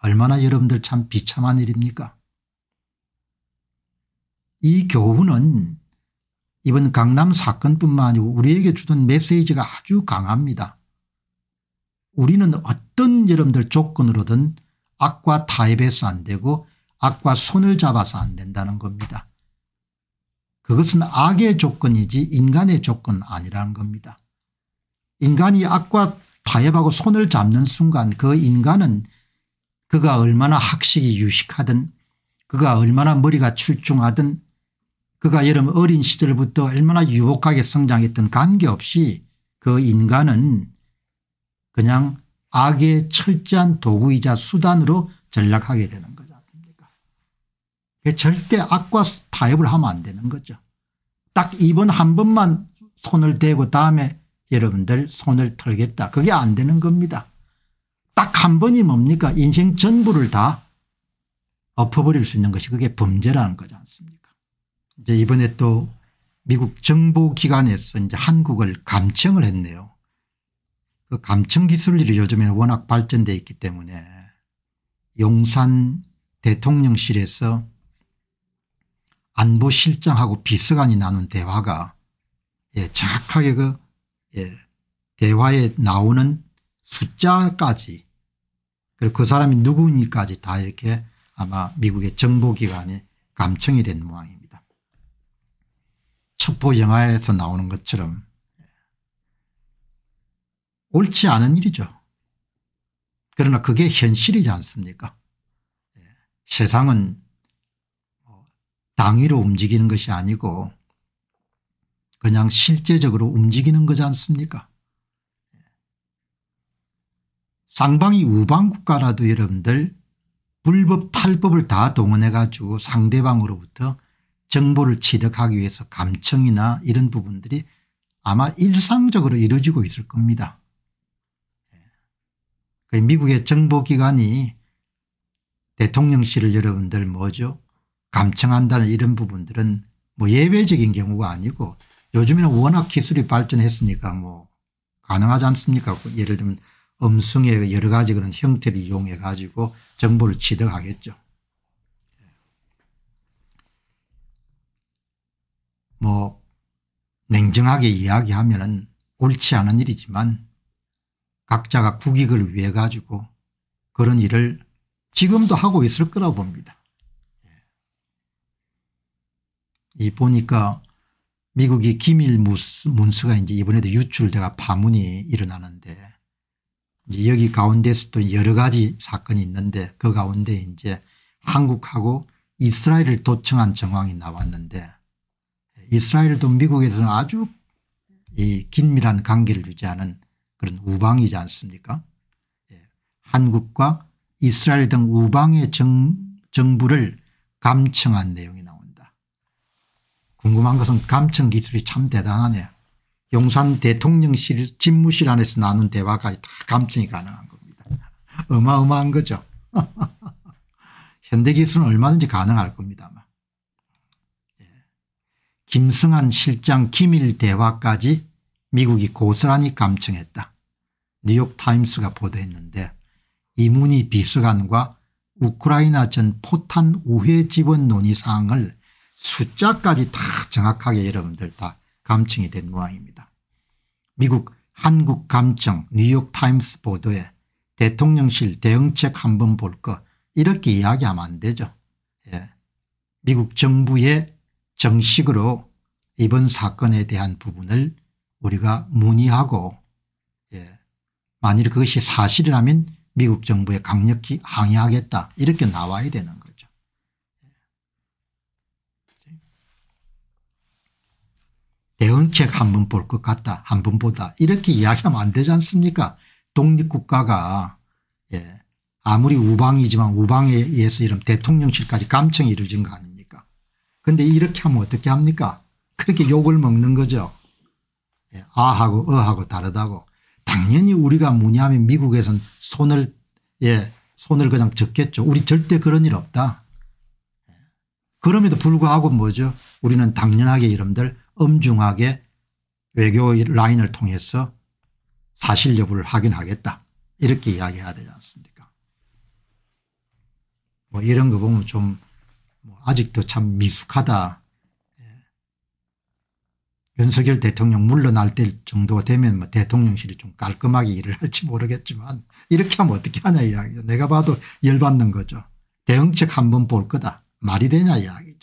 Speaker 1: 얼마나 여러분들 참 비참한 일입니까? 이 교훈은 이번 강남 사건뿐만 아니고 우리에게 주던 메시지가 아주 강합니다. 우리는 어떤 여러분들 조건으로든 악과 타협해서 안 되고 악과 손을 잡아서 안 된다는 겁니다. 그것은 악의 조건이지 인간의 조건 아니라는 겁니다. 인간이 악과 타협하고 손을 잡는 순간 그 인간은 그가 얼마나 학식이 유식하든 그가 얼마나 머리가 출중하든 그가 여름 어린 시절부터 얼마나 유복하게 성장했든 관계없이 그 인간은 그냥 악의 철저한 도구이자 수단으로 전락하게 되는 거지 않습니까 절대 악과 타협을 하면 안 되는 거죠. 딱 이번 한 번만 손을 대고 다음에 여러분들 손을 털겠다. 그게 안 되는 겁니다. 딱 한 번이 뭡니까 인생 전부를 다 엎어버릴 수 있는 것이 그게 범죄라는 거지 않습니까 이제 이번에 또 미국 정보기관에서 이제 한국을 감청을 했네요. 그 감청 기술이 요즘에는 워낙 발전되어 있기 때문에 용산 대통령실에서 안보실장하고 비서관이 나눈 대화가 예, 정확하게 그 예, 대화에 나오는 숫자까지 그리고 그 사람이 누구니까지 다 이렇게 아마 미국의 정보기관에 감청이 된 모양입니다. 첩보 영화에서 나오는 것처럼 예, 옳지 않은 일이죠. 그러나 그게 현실이지 않습니까 예, 세상은 뭐 당위로 움직이는 것이 아니고 그냥 실제적으로 움직이는 거지 않습니까 상방이 우방 국가라도 여러분들 불법 탈법을 다 동원해 가지고 상대방으로부터 정보를 취득하기 위해서 감청이나 이런 부분들이 아마 일상적으로 이루어지고 있을 겁니다. 예. 그 미국의 정보기관이 대통령실을 여러분들 뭐죠 감청한다는 이런 부분들은 뭐 예외적인 경우가 아니고 요즘에는 워낙 기술이 발전했으니까 뭐 가능하지 않습니까? 그 예를 들면 음성의 여러 가지 그런 형태를 이용해 가지고 정보를 취득하겠죠. 뭐 냉정하게 이야기하면은 옳지 않은 일이지만 각자가 국익을 위해 가지고 그런 일을 지금도 하고 있을 거라고 봅니다. 예. 이 보니까 미국이 기밀 문서가 이제 이번에도 유출돼가 파문이 일어나는데 이제 여기 가운데서도 여러 가지 사건이 있는데 그 가운데 이제 한국하고 이스라엘을 도청한 정황이 나왔는데 이스라엘도 미국에서는 아주 이 긴밀한 관계를 유지하는 그런 우방이지 않습니까 예, 한국과 이스라엘 등 우방의 정, 정부를 감청한 내용 궁금한 것은 감청 기술이 참 대단하네요. 용산 대통령실 집무실 안에서 나눈 대화까다 감청이 가능한 겁니다. 어마어마한 거죠. [LAUGHS] 현대기술은 얼마든지 가능할 겁니다만. 예. 김승한 실장 기밀 대화까지 미국이 고스란히 감청했다. 뉴욕타임스가 보도했는데 이문희 비서관과 우크라이나 전 포탄 우회 지원 논의사항을 숫자까지 다 정확하게 여러분들 다 감청이 된 모양입니다. 미국 한국감청 뉴욕타임스 보도에 대통령실 대응책 한번 볼 거 이렇게 이야기하면 안 되죠. 예. 미국 정부의 정식으로 이번 사건에 대한 부분을 우리가 문의하고 예. 만일 그것이 사실이라면 미국 정부에 강력히 항의하겠다 이렇게 나와야 되는 대응책한번볼것 같다 한 번 보다 이렇게 이야기하면 안 되지 않습니까 독립국가가 예. 아무리 우방이지만 우방에 의해서 이런 대통령실까지 감청이 이루어진 거 아닙니까 그런데 이렇게 하면 어떻게 합니까 그렇게 욕을 먹는 거죠 예. 아하고 어하고 다르다고 당연히 우리가 뭐냐면 미국에선 손을 예 손을 그냥 적겠죠 우리 절대 그런 일 없다 예, 그럼에도 불구하고 뭐죠 우리는 당연하게 이름들 엄중하게 외교 라인을 통해서 사실 여부를 확인하겠다 이렇게 이야기해야 되지 않습니까 뭐 이런 거 보면 좀 뭐 아직도 참 미숙하다 예. 윤석열 대통령 물러날 때 정도가 되면 뭐 대통령실이 좀 깔끔하게 일을 할지 모르겠지만 이렇게 하면 어떻게 하냐 이야기죠. 내가 봐도 열받는 거죠. 대응책 한번 볼 거다. 말이 되냐 이야기죠.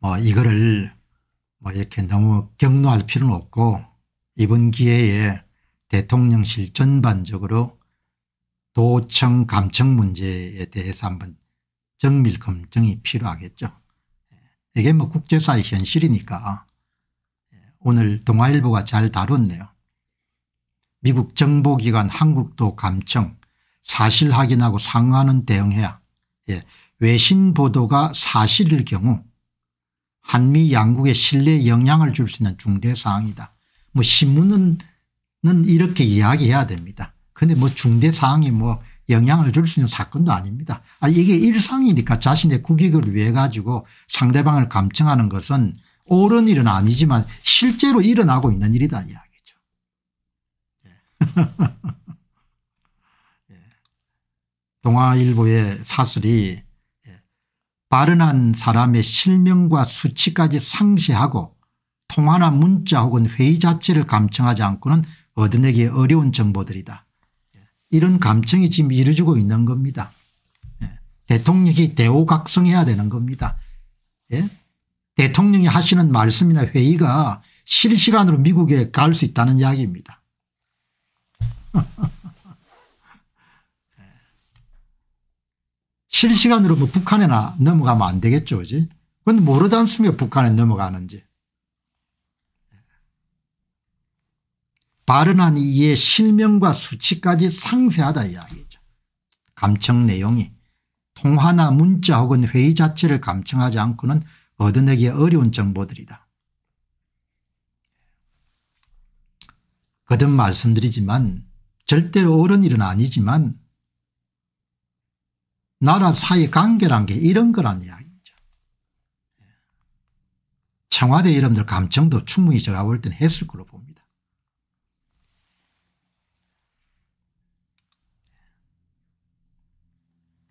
Speaker 1: 뭐 이거를 뭐 이렇게 너무 격노할 필요는 없고 이번 기회에 대통령실 전반적으로 도청 감청 문제에 대해서 한번 정밀 검증이 필요하겠죠. 예. 이게 뭐 국제사의 현실이니까 예. 오늘 동아일보가 잘 다뤘네요. 미국 정보기관 한국도 감청 사실 확인하고 상하는 응 대응해야 예, 외신 보도가 사실일 경우 한미 양국의 신뢰에 영향을 줄 수 있는 중대사항이다. 뭐 신문은 이렇게 이야기해야 됩니다. 근데 뭐 중대사항이 뭐 영향을 줄 수 있는 사건도 아닙니다. 아 이게 일상이니까 자신의 국익을 위해 가지고 상대방을 감청하는 것은 옳은 일은 아니지만 실제로 일어나고 있는 일이다 이야기죠. 예. [LAUGHS] 예. 동아일보의 사설이 발언한 사람의 실명과 수치까지 상세하고 통화나 문자 혹은 회의 자체를 감청하지 않고는 얻어내기 어려운 정보들이다. 이런 감청이 지금 이루어지고 있는 겁니다. 예. 대통령이 대오각성해야 되는 겁니다. 예? 대통령이 하시는 말씀이나 회의가 실시간으로 미국에 갈 수 있다는 이야기입니다. [LAUGHS] 실시간으로 뭐 북한에나 넘어가면 안 되겠죠. 그지? 그런데 모르지 않습니까? 북한에 넘어가는지. 발언한 이의 실명과 수치까지 상세하다 이야기죠. 감청 내용이 통화나 문자 혹은 회의 자체를 감청하지 않고는 얻어내기 어려운 정보들이다. 거듭 말씀드리지만 절대로 옳은 일은 아니지만 나라 사이 관계란 게 이런 거란 이야기죠. 청와대 여러분들 감청도 충분히 제가 볼 때는 했을 거로 봅니다.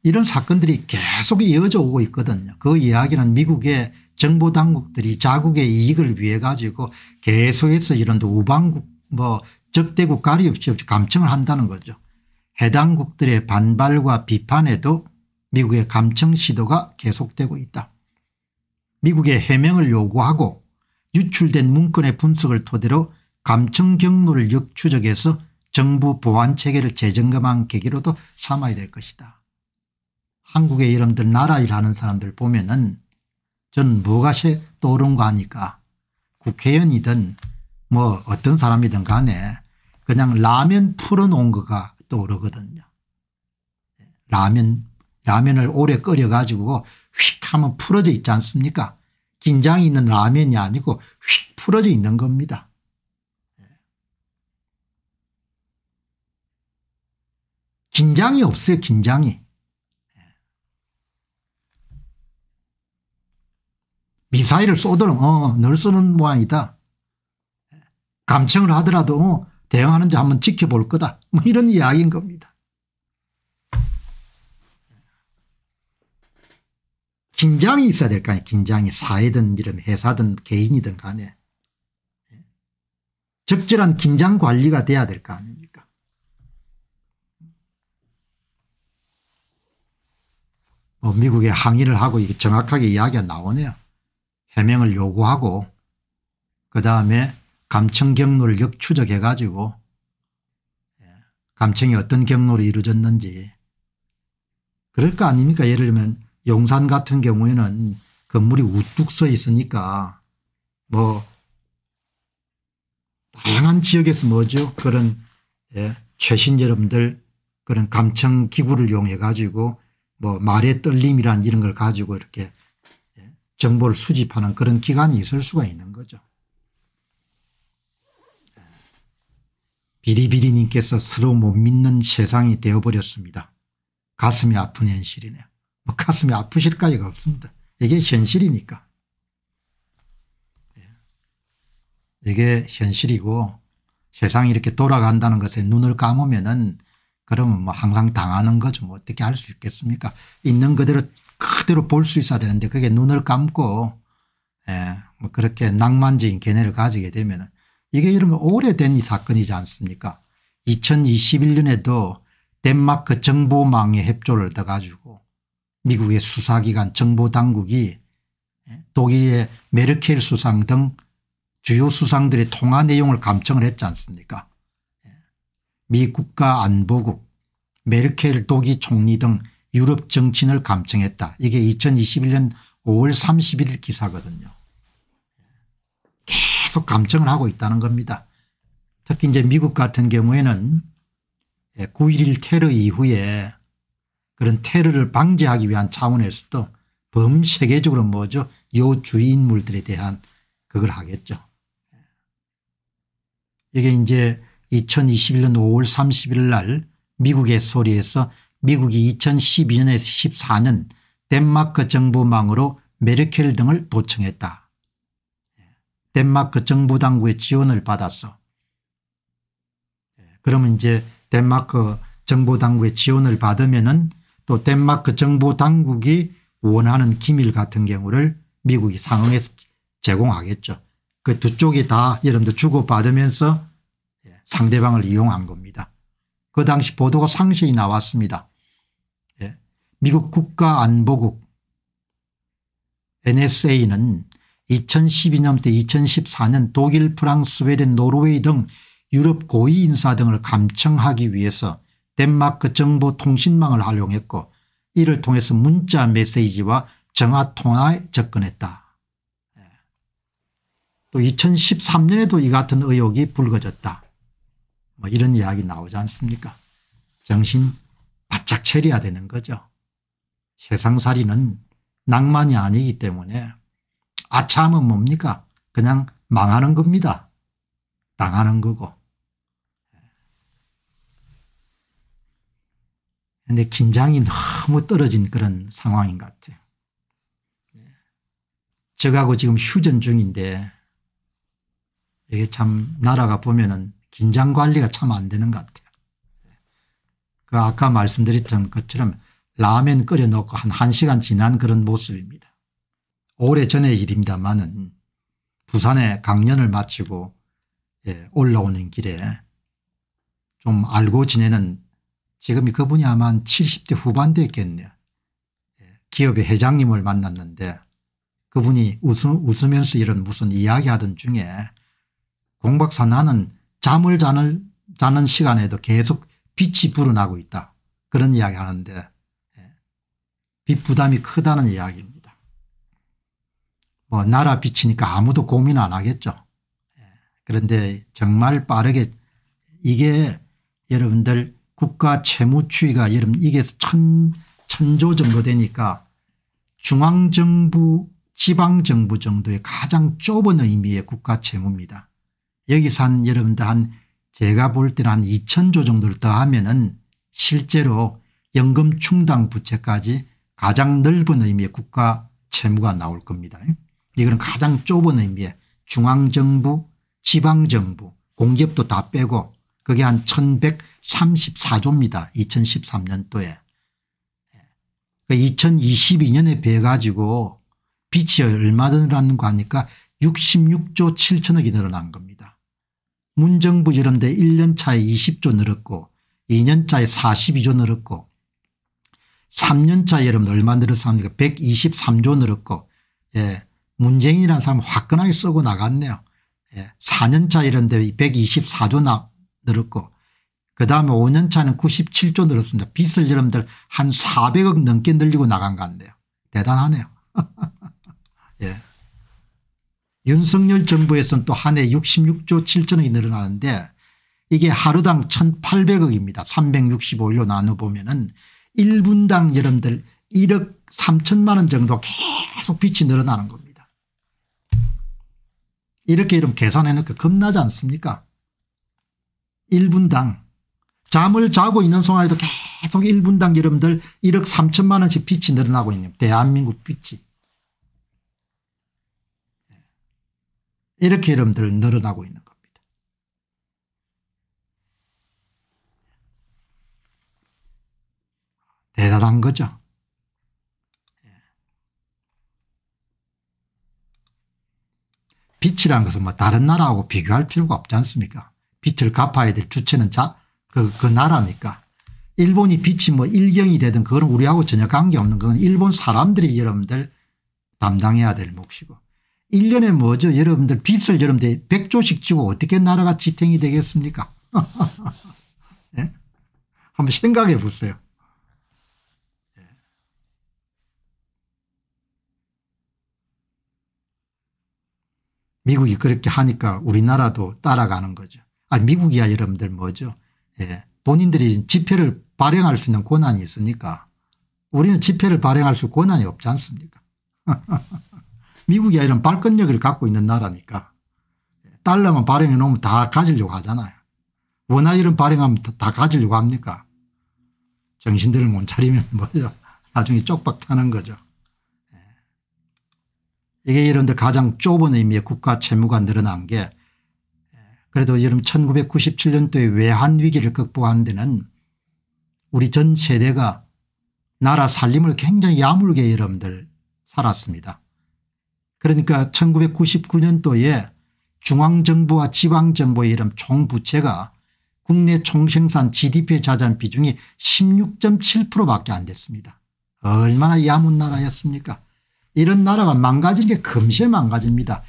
Speaker 1: 이런 사건들이 계속 이어져 오고 있거든요. 그 이야기는 미국의 정보 당국들이 자국의 이익을 위해 가지고 계속해서 이런 우방국 뭐 적대국 가리 없이 감청을 한다는 거죠. 해당국들의 반발과 비판에도 미국의 감청 시도가 계속되고 있다. 미국의 해명을 요구하고 유출된 문건의 분석을 토대로 감청 경로를 역추적해서 정부 보안체계를 재점검한 계기로도 삼아야 될 것이다. 한국의 이름들 나라일 하는 사람들 보면 은 저는 뭐가 떠오른가 하니까 국회의원이든 뭐 어떤 사람이든 간에 그냥 라면 풀어놓은 거가 떠오르거든요. 라면 라면을 오래 끓여가지고 휙 하면 풀어져 있지 않습니까 긴장이 있는 라면이 아니고 휙 풀어져 있는 겁니다. 긴장이 없어요 긴장이. 미사일을 쏘더라 어, 늘 쏘는 모양이다. 감청을 하더라도 어, 대응하는지 한번 지켜볼 거다. 뭐 이런 이야기인 겁니다. 긴장이 있어야 될 거 아니에요. 긴장이 사회든 이런 회사든 개인이든 간에 예. 적절한 긴장 관리가 돼야 될 거 아닙니까 뭐 미국에 항의를 하고 이게 정확하게 이야기가 나오네요. 해명을 요구하고 그다음에 감청 경로를 역추적해 가지고 예, 감청이 어떤 경로로 이루어졌는지 그럴 거 아닙니까 예를 들면 용산 같은 경우에는 건물이 우뚝 서 있으니까 뭐 다양한 지역에서 뭐죠 그런 예, 최신 여러분들 그런 감청 기구를 이용해 가지고 뭐 말의 떨림이란 이런 걸 가지고 이렇게 예, 정보를 수집하는 그런 기관이 있을 수가 있는 거죠. 비리비리님께서 서로 못 믿는 세상이 되어버렸습니다. 가슴이 아픈 현실이네요. 뭐 가슴이 아프실 까지가 없습니다. 이게 현실이니까. 예. 이게 현실이고 세상이 이렇게 돌아간다는 것에 눈을 감으면은 그러면 뭐 항상 당하는 거죠. 뭐 어떻게 할 수 있겠습니까? 있는 그대로 그대로 볼 수 있어야 되는데 그게 눈을 감고 예뭐 그렇게 낭만적인 견해를 가지게 되면은 이게 이러면 오래된 이 사건이지 않습니까? 2021년에도 덴마크 정보망의 협조를 얻어가지고 미국의 수사기관 정보당국이 예, 독일의 메르켈 수상 등 주요 수상들의 통화 내용을 감청을 했지 않습니까 예, 미 국가안보국 메르켈 독일 총리 등 유럽 정치인을 감청했다. 이게 2021년 5월 31일 기사거든요. 계속 감청을 하고 있다는 겁니다. 특히 이제 미국 같은 경우에는 9.11 예, 테러 이후에 그런 테러를 방지하기 위한 차원에서도 범세계적으로 뭐죠 요 주인물들에 대한 그걸 하겠죠. 이게 이제 2021년 5월 30일 날 미국의 소리에서 미국이 2 0 1 2년에 14년 덴마크 정부망으로 메르켈 등을 도청했다. 덴마크 정부 당국의 지원을 받았어. 그러면 이제 덴마크 정보 당국의 지원을 받으면은 또 덴마크 정부 당국이 원하는 기밀 같은 경우를 미국이 상응해서 제공하겠죠. 그 두 쪽이 다 여러분들 주고받으면서 예, 상대방을 이용한 겁니다. 그 당시 보도가 상세히 나왔습니다. 예, 미국 국가안보국 NSA는 2012년부터 2014년 독일 프랑스 스웨덴 노르웨이 등 유럽 고위 인사 등을 감청하기 위해서 덴마크 정보 통신망을 활용했고 이를 통해서 문자 메시지와 정화 통화에 접근했다. 예. 또 2013년에도 이 같은 의혹이 불거졌다. 뭐 이런 이야기 나오지 않습니까? 정신 바짝 차려야 되는 거죠. 세상살이는 낭만이 아니기 때문에 아참은 뭡니까? 그냥 망하는 겁니다. 당하는 거고. 근데 긴장이 너무 떨어진 그런 상황인 것 같아요. 네. 저하고 지금 휴전 중인데 이게 참 나라가 보면은 긴장 관리가 참 안 되는 것 같아요. 그 아까 말씀드렸던 것처럼 라면 끓여 놓고 한 1시간 지난 그런 모습입니다. 오래전의 일입니다만은 부산에 강연을 마치고 예, 올라오는 길에 좀 알고 지내는 지금 이 그분이 아마 70대 후반대였겠네요. 예, 기업의 회장님을 만났는데 그분이 웃으, 면서 이런 무슨 이야기하던 중에 공박사 나는 잠을 자는, 자는 시간에도 계속 빛이 불어나고 있다. 그런 이야기 하는데 예, 빛 부담이 크다는 이야기입니다. 뭐 나라 빛이니까 아무도 고민 안 하겠죠. 예, 그런데 정말 빠르게 이게 여러분들 국가 채무추이가 예를 이게 천, 천조 정도 되니까 중앙정부 지방정부 정도의 가장 좁은 의미의 국가 채무입니다. 여기서 한 여러분들 한 제가 볼 때는 한 2천조 정도를 더하면 은 실제로 연금 충당 부채까지 가장 넓은 의미의 국가 채무가 나올 겁니다. 이거는 가장 좁은 의미의 중앙정부 지방정부 공기업도 다 빼고 그게 한 1100, 34조입니다. 2013년도에. 2022년에 그 비해 가지고 빛이 얼마든라는 거 하니까 66조 7천억이 늘어난 겁니다. 문정부 이런데 1년 차에 20조 늘었고 2년 차에 42조 늘었고 3년 차에 여러분 얼마 늘었습니까 123조 늘었고 예. 문재인이라는 사람 화끈하게 쓰고 나갔네요. 예. 4년 차 이런데 124조 나 늘었고 그다음에 5년 차는 97조 늘었습니다. 빚을 여러분들 한 400억 넘게 늘리고 나간 건데요 대단하네요. [LAUGHS] 예. 윤석열 정부에서는 또 한 해 66조 7천억이 늘어나는데 이게 하루당 1800억입니다. 365일로 나눠보면 은 1분당 여러분들 1억 3천만 원 정도 계속 빚이 늘어나는 겁니다. 이렇게 이름 계산해놓고 겁나지 않습니까 1분당 잠을 자고 있는 송아리도 계속 1분당 여러분들 1억 3천만 원씩 빛이 늘어나고 있는 대한민국 빛이. 예. 이렇게 여러분들 늘어나고 있는 겁니다. 대단한 거죠. 빛이란 예. 것은 뭐 다른 나라하고 비교할 필요가 없지 않습니까? 빛을 갚아야 될 주체는 자, 그, 그 나라니까. 일본이 빛이 뭐 일경이 되든 그건 우리하고 전혀 관계없는 건 일본 사람들이 여러분들 담당해야 될 몫이고 1년에 뭐죠 여러분들 빛을 여러분들 100조씩 지고 어떻게 나라가 지탱이 되겠습니까 네? [LAUGHS] 한번 생각해 보세요 미국이 그렇게 하니까 우리나라도 따라가는 거죠 아 미국이야 여러분들 뭐죠 예. 본인들이 지폐를 발행할 수 있는 권한이 있으니까 우리는 지폐를 발행할 수 권한이 없지 않습니까 [LAUGHS] 미국이 이런 발권력을 갖고 있는 나라니까 달러만 발행해 놓으면 다 가지려고 하잖아요. 원화 이런 발행하면 다 가지려고 합니까 정신들을 못 차리면 [LAUGHS] 뭐죠 나중에 쪽박 타는 거죠. 예. 이게 이런데 가장 좁은 의미의 국가 채무가 늘어난 게 그래도 여름 1997년도에 외환위기를 극복한 데는 우리 전 세대가 나라 살림을 굉장히 야물게 여러분들 살았습니다. 그러니까 1999년도에 중앙정부와 지방정부의 이름 총부채가 국내 총생산 gdp 자산 비중이 16.7%밖에 안 됐습니다. 얼마나 야문 나라였습니까 이런 나라가 망가진 게 금세 망가집니다.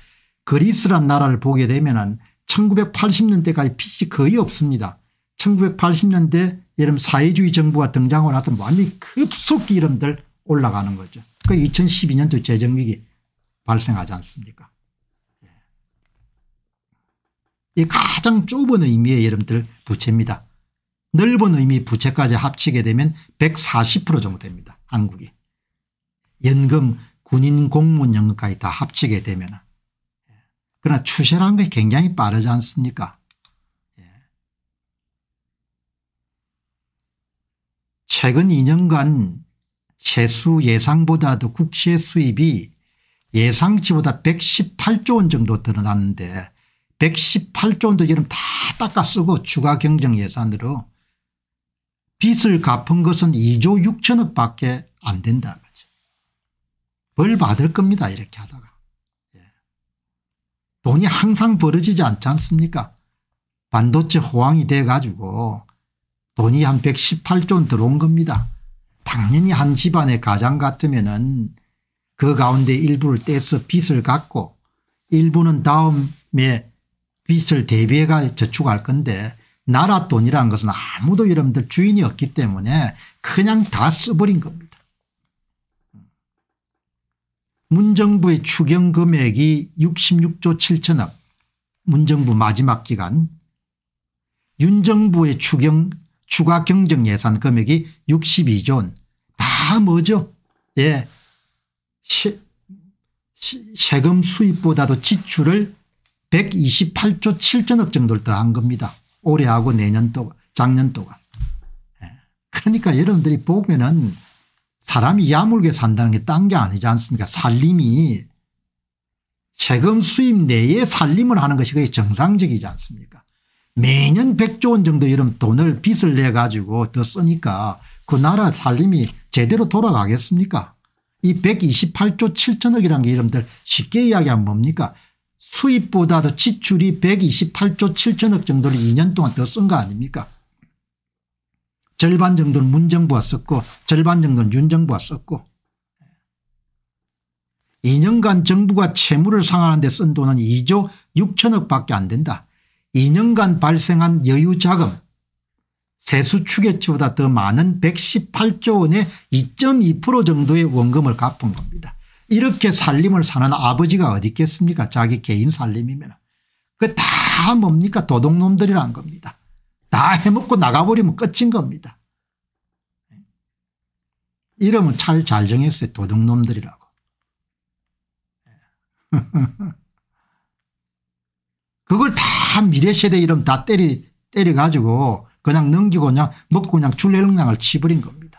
Speaker 1: 그리스란 나라를 보게 되면 1980년대까지 빛이 거의 없습니다. 1980년대 예를 사회주의 정부가 등장을 하던 완전히 급속히 그 이름들 올라가는 거죠. 그 2012년도 재정위기 발생하지 않습니까 예. 이 가장 좁은 의미의 여러분들 부채입니다. 넓은 의미 부채까지 합치게 되면 140% 정도 됩니다. 한국이. 연금 군인 공무원 연금까지 다 합치게 되면 그러나 추세라는 게 굉장히 빠르지 않습니까? 예. 최근 2년간 세수 예상보다도 국세 수입이 예상치보다 118조 원 정도 늘어났는데 118조 원도 지금 다 닦아 쓰고 추가 경정 예산으로 빚을 갚은 것은 2조 6천억 밖에 안 된다. 벌 받을 겁니다 이렇게 하다가. 돈이 항상 벌어지지 않지 않습니까 반도체 호황이 돼 가지고 돈이 한 118조 원 들어온 겁니다. 당연히 한 집안의 가장 같으면 은그 가운데 일부를 떼서 빚을 갖고 일부는 다음에 빚을 대비해가 저축할 건데 나라 돈이라는 것은 아무도 여러분들 주인이 없기 때문에 그냥 다 써버린 겁니다. 문정부의 추경 금액이 66조 7천억 문정부 마지막 기간 윤정부의 추경 추가 경정 예산 금액이 62조 원. 다 뭐죠? 예. 시, 시, 세금 수입보다도 지출을 128조 7천억 정도를 더한 겁니다. 올해하고 내년도 작년도가. 예. 그러니까 여러분들이 보면은 사람이 야물게 산다는 게 딴 게 아니지 않습니까 살림이 세금 수입 내에 살림을 하는 것이 거의 정상적이지 않습니까 매년 100조 원 정도 이런 돈을 빚을 내 가지고 더 쓰니까 그 나라 살림이 제대로 돌아가겠습니까 이 128조 7천억이라는 게여러분들 쉽게 이야기하면 뭡니까 수입보다도 지출이 128조 7천억 정도를 2년 동안 더 쓴 거 아닙니까 절반 정도는 문정부가 썼고 절반 정도는 윤정부가 썼고 2년간 정부가 채무를 상환하는 데 쓴 돈은 2조 6천억 밖에 안 된다. 2년간 발생한 여유자금 세수 추계치보다 더 많은 118조 원의 2.2% 정도의 원금을 갚은 겁니다. 이렇게 살림을 사는 아버지가 어디 있겠습니까 자기 개인 살림이면. 그다 뭡니까 도둑놈들이란 겁니다. 다 해먹고 나가버리면 끝인 겁니다. 이름은 잘, 잘 정했어요. 도둑놈들이라고. [LAUGHS] 그걸 다 미래세대 이름 다 때리, 때려가지고 그냥 넘기고 그냥 먹고 그냥 줄레능량을 치버린 겁니다.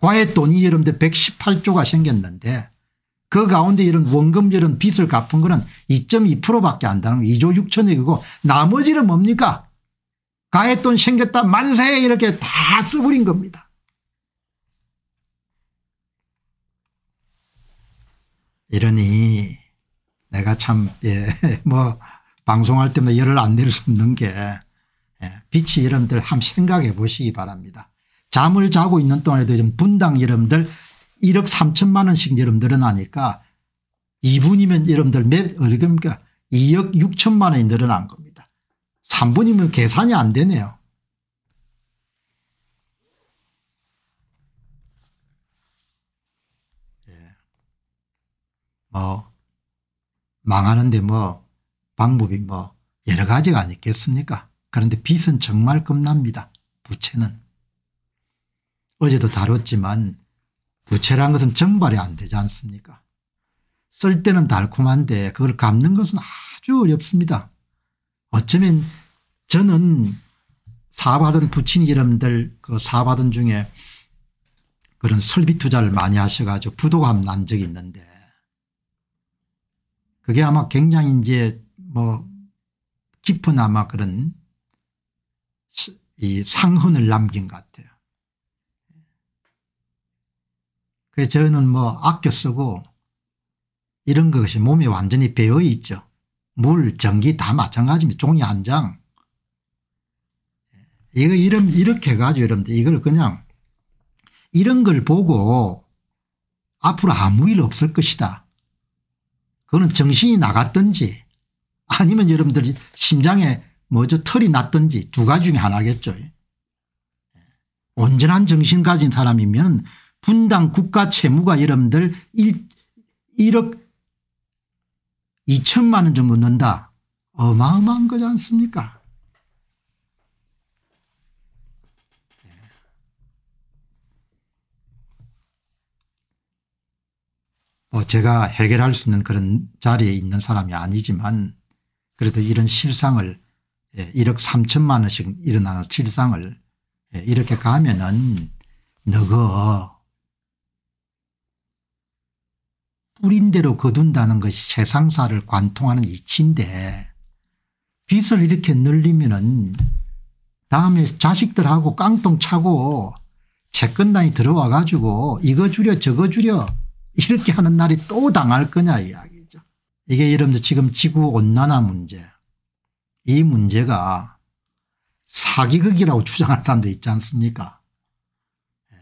Speaker 1: 과외 돈이 여러분들 118조가 생겼는데 그 가운데 이런 원금 이런 빚을 갚은 거는 2.2%밖에 안 되는 2조 6천억이고 나머지는 뭡니까 가했돈 생겼다 만세 이렇게 다 써버린 겁니다. 이러니 내가 참, 예, [LAUGHS] 뭐, 방송할 때마다 열을 안낼수 없는 게, 예, 빛이 여러분들 한번 생각해 보시기 바랍니다. 잠을 자고 있는 동안에도 좀 분당 여러분들 1억 3천만 원씩 여러분 들어나니까 2분이면 여러분들 몇 얼금입니까 2억 6천만 원이 늘어난 겁니다. 3분이면 계산이 안 되네요. 예. 뭐 망하는데 뭐 방법이 뭐 여러 가지가 아니겠습니까 그런데 빚은 정말 겁납니다. 부채는. 어제도 다뤘지만 부채란 것은 정발이 안 되지 않습니까 쓸 때는 달콤한데 그걸 갚는 것은 아주 어렵습니다. 어쩌면 저는 사업하 부친 이름들 그사업하 중에 그런 설비 투자를 많이 하셔가지고 부도감 난 적이 있는데 그게 아마 굉장히 이제 뭐 깊은 아마 그런 이 상흔을 남긴 것 같아요. 그래서 저는 뭐 아껴 쓰고 이런 것이 몸에 완전히 배어 있죠. 물, 전기 다 마찬가지입니다. 종이 한 장. 이거 이름 이렇게 해가지고 여러분들 이걸 그냥 이런 걸 보고 앞으로 아무 일 없을 것이다. 그거는 정신이 나갔든지 아니면 여러분들 심장에 뭐죠 털이 났든지 두 가지 중에 하나겠죠. 온전한 정신 가진 사람이면 분당 국가 채무가 여러분들 1, 1억 2천만 원 정도 는다 어마어마한 거지 않습니까? 예. 뭐 제가 해결할 수 있는 그런 자리에 있는 사람이 아니지만 그래도 이런 실상을 1억 예, 3천만 원씩 일어나는 실상을 예, 이렇게 가면은 너거 뿌린 대로 거둔다는 것이 세상사를 관통하는 이치인데 빚을 이렇게 늘리면은 다음에 자식들하고 깡통 차고 채권단이 들어와 가지고 이거 줄여 저거 줄여 이렇게 하는 날이 또 당할 거냐 이야기죠. 이게 여러분들 지금 지구온난화 문제 이 문제가 사기극이라고 주장하는 사람도 있지 않습니까 예.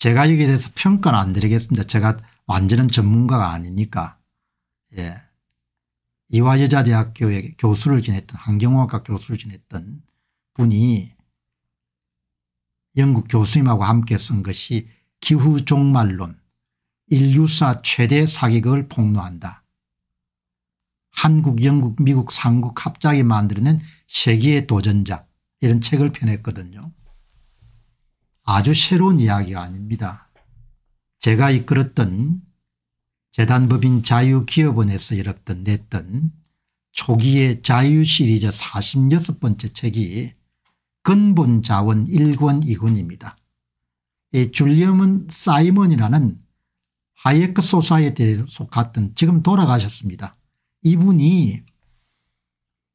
Speaker 1: 제가 여기에 대해서 평가는 안 드리겠습니다. 제가 완전한 전문가가 아니니까 예. 이화여자대학교의 교수를 지냈던 환경공학과 교수를 지냈던 분이 영국 교수님하고 함께 쓴 것이 기후종말론 인류사 최대 사기극을 폭로한다. 한국 영국 미국 삼국 합작이 만들어낸 세계의 도전작 이런 책을 펴냈거든요. 아주 새로운 이야기가 아닙니다. 제가 이끌었던 재단법인 자유기업원에서 열었던 냈던 초기의 자유시리즈 46번째 책이 근본자원 1권 2권입니다. 이 줄리엄은 사이먼이라는 하이에크 소사에대해 속했던 지금 돌아가셨습니다. 이분이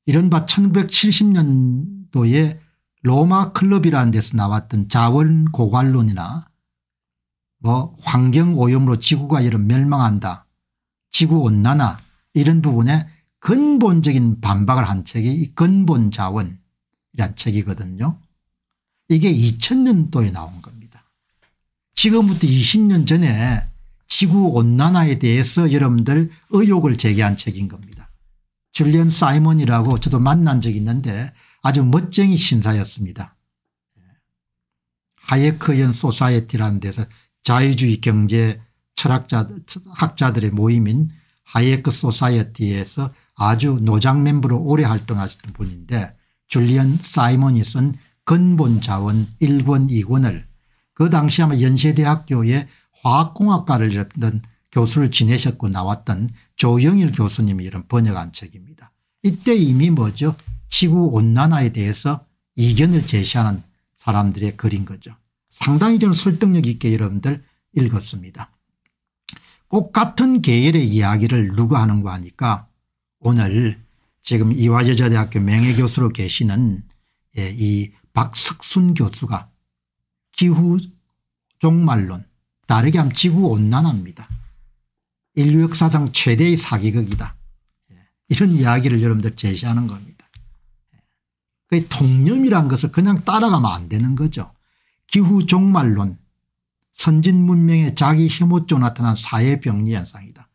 Speaker 1: 이른바 1970년도에 로마 클럽이라는 데서 나왔던 자원 고갈론이나 뭐 환경오염으로 지구가 이런 멸망한다 지구온난화 이런 부분에 근본적인 반박을 한 책이 이 근본자원이란 책이거든요. 이게 2000년도에 나온 겁니다. 지금부터 20년 전에 지구온난화에 대해서 여러분들 의혹을 제기한 책인 겁니다. 줄리언 사이먼이라고 저도 만난 적이 있는데 아주 멋쟁이 신사였습니다. 예. 하예크연 소사이티라는 데서 자유주의 경제 철학자 학자들의 모임인 하이에크 소사이어티에서 아주 노장 멤버로 오래 활동하셨던 분인데 줄리언 사이먼이 쓴 근본 자원 1권 2권을 그 당시 아마 연세대학교에 화학공학과를 일던 교수를 지내셨고 나왔던 조영일 교수님이 이런 번역한 책입니다. 이때 이미 뭐죠 지구온난화에 대해서 이견을 제시하는 사람들의 글인 거죠. 상당히 좀 설득력 있게 여러분들 읽었습니다. 꼭 같은 계열의 이야기를 누가 하는가 하니까 오늘 지금 이화여자대학교 명예교수로 계시는 예, 이 박석순 교수가 기후 종말론 다르게 하면 지구온난화입니다. 인류 역사상 최대의 사기극이다. 예, 이런 이야기를 여러분들 제시하는 겁니다. 그 통념이란 것을 그냥 따라가면 안 되는 거죠. 기후 종말론 선진 문명의 자기 혐오조 나타난 사회병리 현상이다.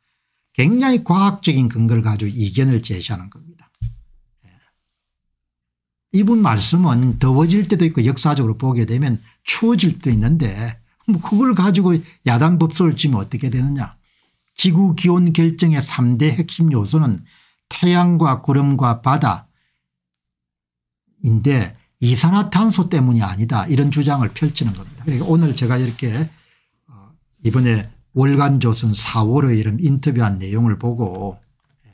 Speaker 1: 굉장히 과학적인 근거를 가지고 이견을 제시하는 겁니다. 예. 이분 말씀은 더워질 때도 있고 역사적으로 보게 되면 추워질 때도 있는데 뭐 그걸 가지고 야당 법석을 지면 어떻게 되느냐. 지구 기온 결정의 3대 핵심 요소는 태양과 구름과 바다인데 이산화탄소 때문이 아니다 이런 주장을 펼치는 겁니다. 그러니까 오늘 제가 이렇게 어, 이번에 월간조선 4월의 이런 인터뷰한 내용을 보고 예,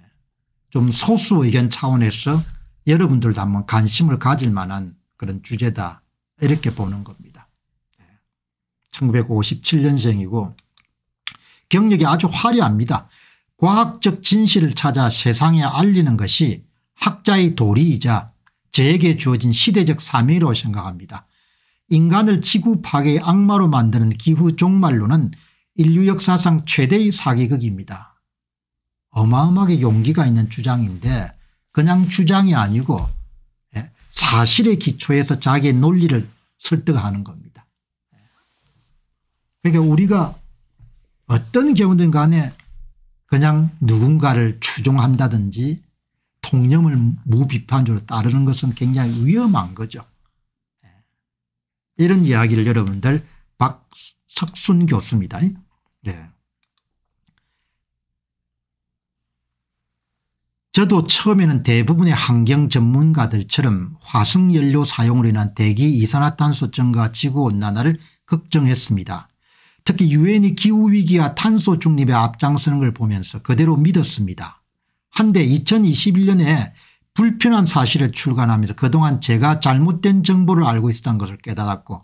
Speaker 1: 좀 소수 의견 차원에서 여러분들도 한번 관심을 가질 만한 그런 주제다 이렇게 보는 겁니다. 1957년생이고 예, 경력이 아주 화려합니다. 과학적 진실을 찾아 세상에 알리는 것이 학자의 도리이자 제에게 주어진 시대적 사명이라고 생각합니다. 인간을 지구 파괴의 악마로 만드는 기후 종말론은 인류 역사상 최대의 사기극입니다. 어마어마하게 용기가 있는 주장인데 그냥 주장이 아니고 예, 사실의 기초에서 자기의 논리를 설득하는 겁니다. 그러니까 우리가 어떤 경우든 간에 그냥 누군가를 추종한다든지 통념을 무비판적으로 따르는 것은 굉장히 위험한 거죠. 예. 이런 이야기를 여러분들 박석순 교수입니다. 네. 저도 처음에는 대부분의 환경 전문가들처럼 화석연료 사용으로 인한 대기 이산화탄소 증가 지구온난화를 걱정했습니다. 특히 유엔이 기후위기와 탄소 중립에 앞장서는 걸 보면서 그대로 믿었습니다. 한데 2021년에 불편한 사실에 출간합니다. 그동안 제가 잘못된 정보를 알고 있었던 것을 깨달았고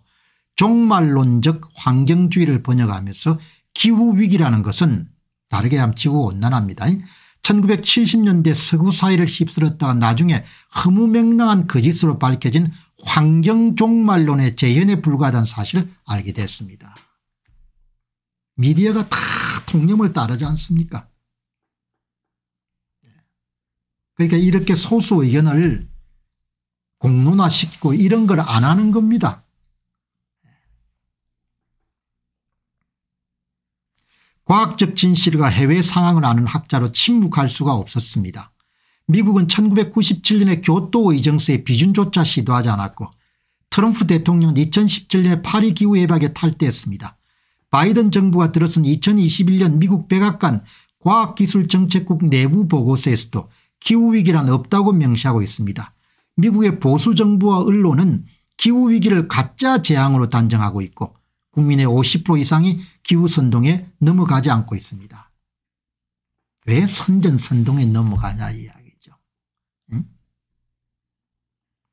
Speaker 1: 종말론적 환경주의를 번역하면서 기후위기라는 것은 다르게 하면 지구온난화입니다. 1970년대 서구 사회를 휩쓸었다가 나중에 허무맹랑한 거짓으로 밝혀진 환경종말론의 재현에 불과하다는 사실을 알게 됐습니다. 미디어가 다 통념을 따르지 않습니까 그러니까 이렇게 소수 의견을 공론화시키고 이런 걸 안 하는 겁니다. 과학적 진실과 해외 상황을 아는 학자로 침묵할 수가 없었습니다. 미국은 1997년에 교토의정서의 비준조차 시도하지 않았고 트럼프 대통령은 2017년에 파리 기후협약에 탈퇴했습니다. 바이든 정부가 들어선 2021년 미국 백악관 과학기술정책국 내부 보고서에서도 기후위기란 없다고 명시하고 있습니다. 미국의 보수 정부와 언론은 기후위기를 가짜 재앙으로 단정하고 있고 국민의 50% 이상이 기후선동에 넘어가지 않고 있습니다. 왜 선전선동에 넘어가냐 이야기죠. 응?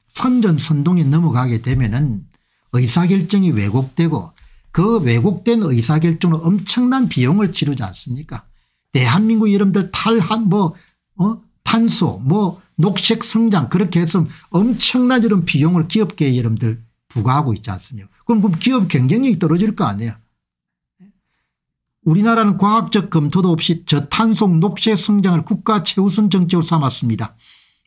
Speaker 1: 선전선동에 넘어가게 되면 은 의사결정이 왜곡되고 그 왜곡된 의사결정으로 엄청난 비용을 치르지 않습니까 대한민국 이름들 탈한 뭐 어? 탄소 뭐 녹색 성장 그렇게 해서 엄청난 이런 비용을 기업계에 여러분들 부과하고 있지 않습니까 그럼, 그럼 기업 경쟁력이 떨어질 거 아니에요 우리나라는 과학적 검토도 없이 저탄소 녹색 성장을 국가 최우선 정책으로 삼았습니다.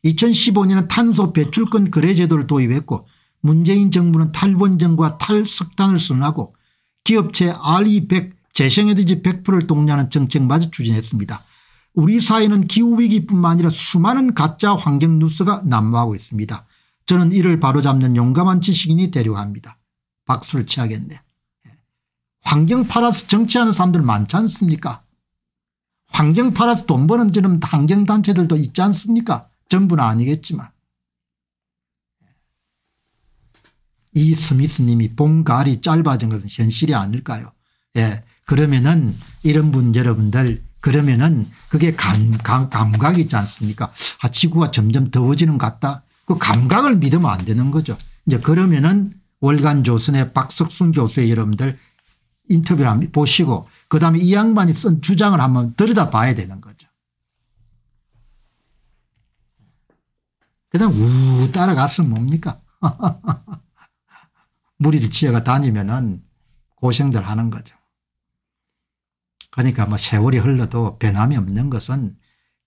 Speaker 1: 2015년에 탄소 배출권 거래 제도를 도입했고 문재인 정부는 탈원전과 탈석탄을 선언하고 기업체 RE100 재생에너지 100%를 독려하는 정책마저 추진했습니다. 우리 사회는 기후위기뿐만 아니라 수많은 가짜 환경 뉴스가 난무하고 있습니다. 저는 이를 바로잡는 용감한 지식인이 되려고 합니다. 박수를 치야겠네. 예. 환경 팔아서 정치하는 사람들 많지 않습니까 환경 팔아서 돈 버는 저런 환경단체들도 있지 않습니까 전부는 아니겠지만. 예. 이 스미스님이 봄, 가을 짧아진 것은 현실이 아닐까요? 예. 그러면은 이런 분 여러분들 그러면은 그게 감, 감, 감각이 있지 않습니까? 아, 지구가 점점 더워지는 것 같다. 그 감각을 믿으면 안 되는 거죠. 이제 그러면은 월간 조선의 박석순 교수의 여러분들 인터뷰를 한번 보시고 그 다음에 이 양반이 쓴 주장을 한번 들여다 봐야 되는 거죠. 그 다음 우 따라갔으면 뭡니까? [LAUGHS] 무리를 지어가 다니면은 고생들 하는 거죠. 그러니까 뭐 세월이 흘러도 변함이 없는 것은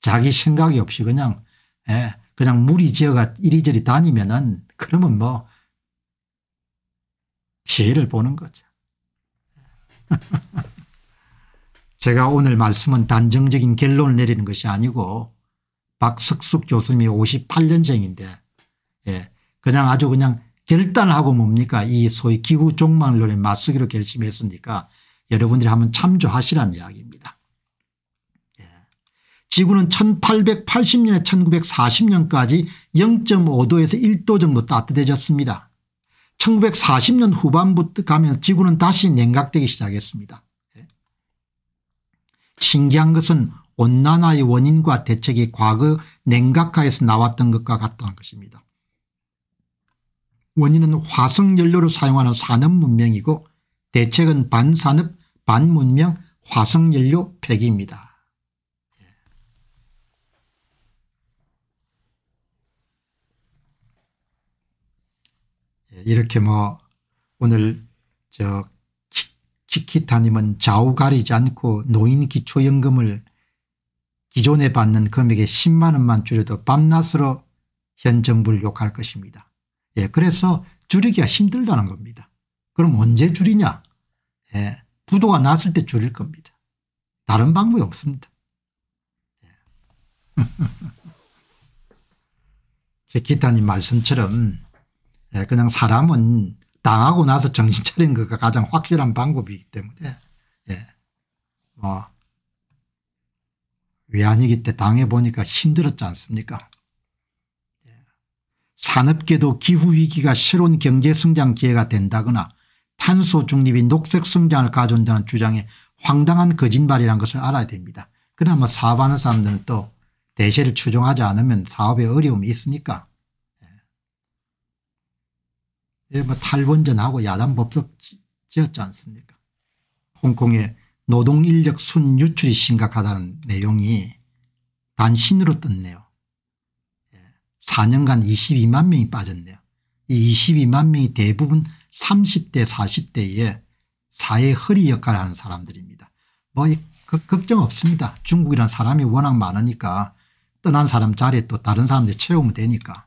Speaker 1: 자기 생각이 없이 그냥 예, 그냥 무리지어가 이리저리 다니면은 그러면 뭐 피해를 보는 거죠. [LAUGHS] 제가 오늘 말씀은 단정적인 결론을 내리는 것이 아니고 박석숙 교수님이 58년생인데 예, 그냥 아주 그냥 결단하고 뭡니까 이 소위 기구 종말론에 맞서기로 결심했으니까 여러분들이 한번 참조하시라는 이야기입니다. 예. 지구는 1880년에 1940년까지 0.5도에서 1도 정도 따뜻해졌습니다. 1940년 후반부터 가면 지구는 다시 냉각되기 시작했습니다. 예. 신기한 것은 온난화의 원인과 대책이 과거 냉각화에서 나왔던 것과 같다는 것입니다. 원인은 화석연료를 사용하는 산업 문명이고 대책은 반산업 반문명 화성연료 폐기입니다. 예. 예, 이렇게 뭐 오늘 저 키키타님은 좌우 가리지 않고 노인 기초연금을 기존에 받는 금액의 10만 원만 줄여도 밤낮으로 현 정부를 욕할 것입니다. 예, 그래서 줄이기가 힘들다는 겁니다. 그럼 언제 줄이냐? 예, 부도가 났을 때 줄일 겁니다. 다른 방법이 없습니다. 기타님 예. [LAUGHS] 말씀처럼 예, 그냥 사람은 당하고 나서 정신 차린 것가 가장 확실한 방법이기 때문에 예. 뭐 외환위기 때 당해보니까 힘들었지 않습니까 산업계도 기후위기가 새로운 경제성장 기회가 된다거나 탄소 중립이 녹색 성장을 가져온다는 주장에 황당한 거짓말이라는 것을 알아야 됩니다. 그나마 뭐 사업하는 사람들은 또 대세를 추종하지 않으면 사업에 어려움이 있으니까. 일부 예. 예, 뭐 탈원전하고 야단 법석 지었지 않습니까 홍콩의 노동인력 순유출이 심각하다는 내용이 단신으로 떴네요. 4년간 예, 22만 명이 빠졌네요. 이 22만 명이 대부분 30대 40대에 사회 허리 역할을 하는 사람들입니다. 뭐 그, 걱정 없습니다. 중국이란 사람이 워낙 많으니까 떠난 사람 자리에 또 다른 사람들 채우면 되니까.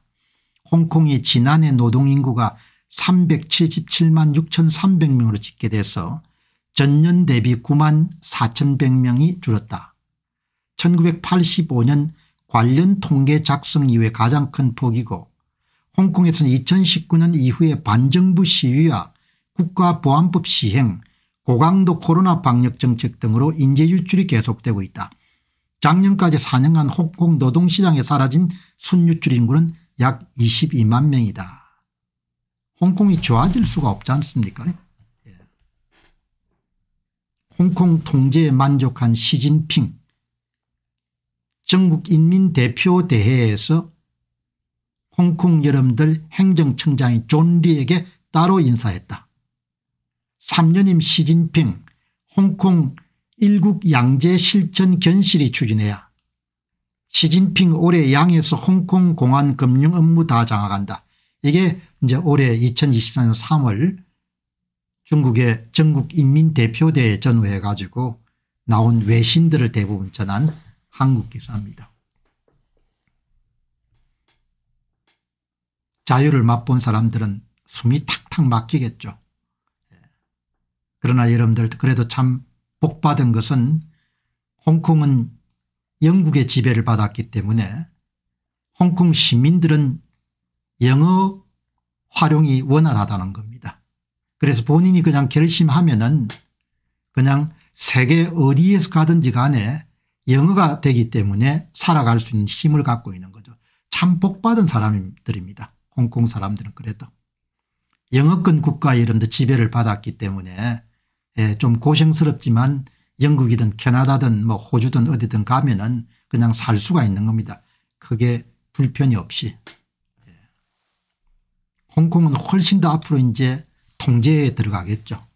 Speaker 1: 홍콩이 지난해 노동인구가 377만 6,300명으로 집계돼서 전년 대비 9만 4,100명이 줄었다. 1985년 관련 통계 작성 이후에 가장 큰 폭이고 홍콩에서는 2019년 이후에 반정부 시위와 국가보안법 시행 고강도 코로나 방역 정책 등으로 인재 유출이 계속되고 있다. 작년까지 4년간 홍콩 노동시장에 사라진 순유출 인구는 약 22만 명이다. 홍콩이 좋아질 수가 없지 않습니까 예. 홍콩 통제에 만족한 시진핑 전국인민대표대회에서 홍콩 여러분들 행정청장이 존리에게 따로 인사했다. 3년임 시진핑 홍콩 일국 양제 실천 견실이 추진해야 시진핑 올해 양에서 홍콩 공안 금융 업무 다 장악한다. 이게 이제 올해 2024년 3월 중국의 전국인민대표대회 전후해 가지고 나온 외신들을 대부분 전한 한국 기사입니다. 자유를 맛본 사람들은 숨이 탁탁 막히겠죠. 예. 그러나 여러분들 그래도 참 복받은 것은 홍콩은 영국의 지배를 받았기 때문에 홍콩 시민들은 영어 활용이 원활하다는 겁니다. 그래서 본인이 그냥 결심하면 은 그냥 세계 어디에서 가든지 간에 영어가 되기 때문에 살아갈 수 있는 힘을 갖고 있는 거죠. 참 복받은 사람들입니다. 홍콩 사람들은 그래도 영어권 국가 이름도 지배를 받았기 때문에 예, 좀 고생스럽지만 영국이든 캐나다든 뭐 호주든 어디든 가면은 그냥 살 수가 있는 겁니다. 크게 불편이 없이. 예. 홍콩은 훨씬 더 앞으로 이제 통제에 들어가겠죠.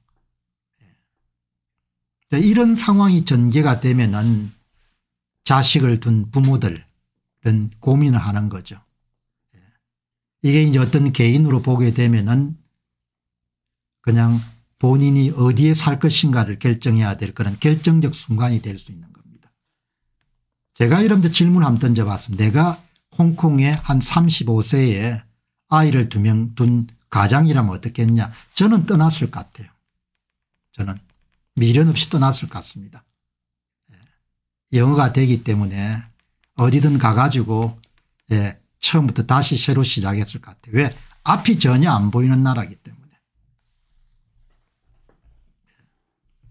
Speaker 1: 예. 이런 상황이 전개가 되면은 자식을 둔 부모들은 고민을 하는 거죠. 이게 이제 어떤 개인으로 보게 되면은 그냥 본인이 어디에 살 것인가를 결정해야 될 그런 결정적 순간이 될 수 있는 겁니다. 제가 여러분들 질문 한번 던져봤습니다. 내가 홍콩에 한 35세에 아이를 두 명 둔 가장이라면 어떻겠냐. 저는 떠났을 것 같아요. 저는 미련 없이 떠났을 것 같습니다. 예. 영어가 되기 때문에 어디든 가가지고 예, 처음부터 다시 새로 시작했을 것 같아요. 왜? 앞이 전혀 안 보이는 나라기 때문에.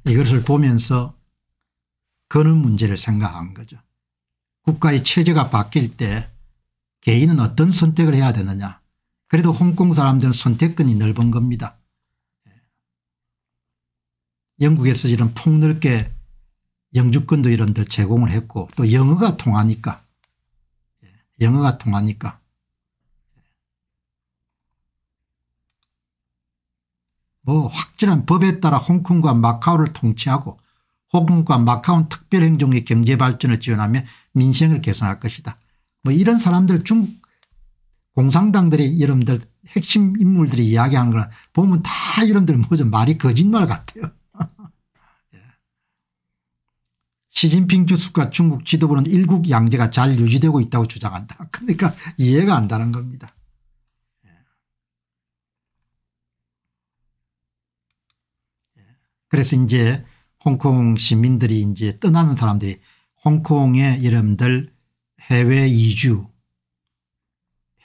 Speaker 1: 이것을 보면서 그런 문제를 생각한 거죠. 국가의 체제가 바뀔 때 개인은 어떤 선택을 해야 되느냐. 그래도 홍콩 사람들은 선택권이 넓은 겁니다. 영국에서 이런 폭넓게 영주권도 이런 데 제공을 했고 또 영어가 통하니까 영어가 통하니까. 뭐 확실한 법에 따라 홍콩과 마카오를 통치하고 홍콩과 마카오 특별행정의 경제발전을 지원하며 민생을 개선할 것이다. 뭐 이런 사람들 중 공산당들의 이름들 핵심 인물들이 이야기한 거는 보면 다여러분들 뭐좀 말이 거짓말 같아요. 시진핑 주석과 중국 지도부는 일국 양제가 잘 유지되고 있다고 주장한다. [LAUGHS] 그러니까 이해가 안 되는 겁니다. 예. 예. 그래서 이제 홍콩 시민들이 이제 떠나는 사람들이 홍콩의 이름들 해외 이주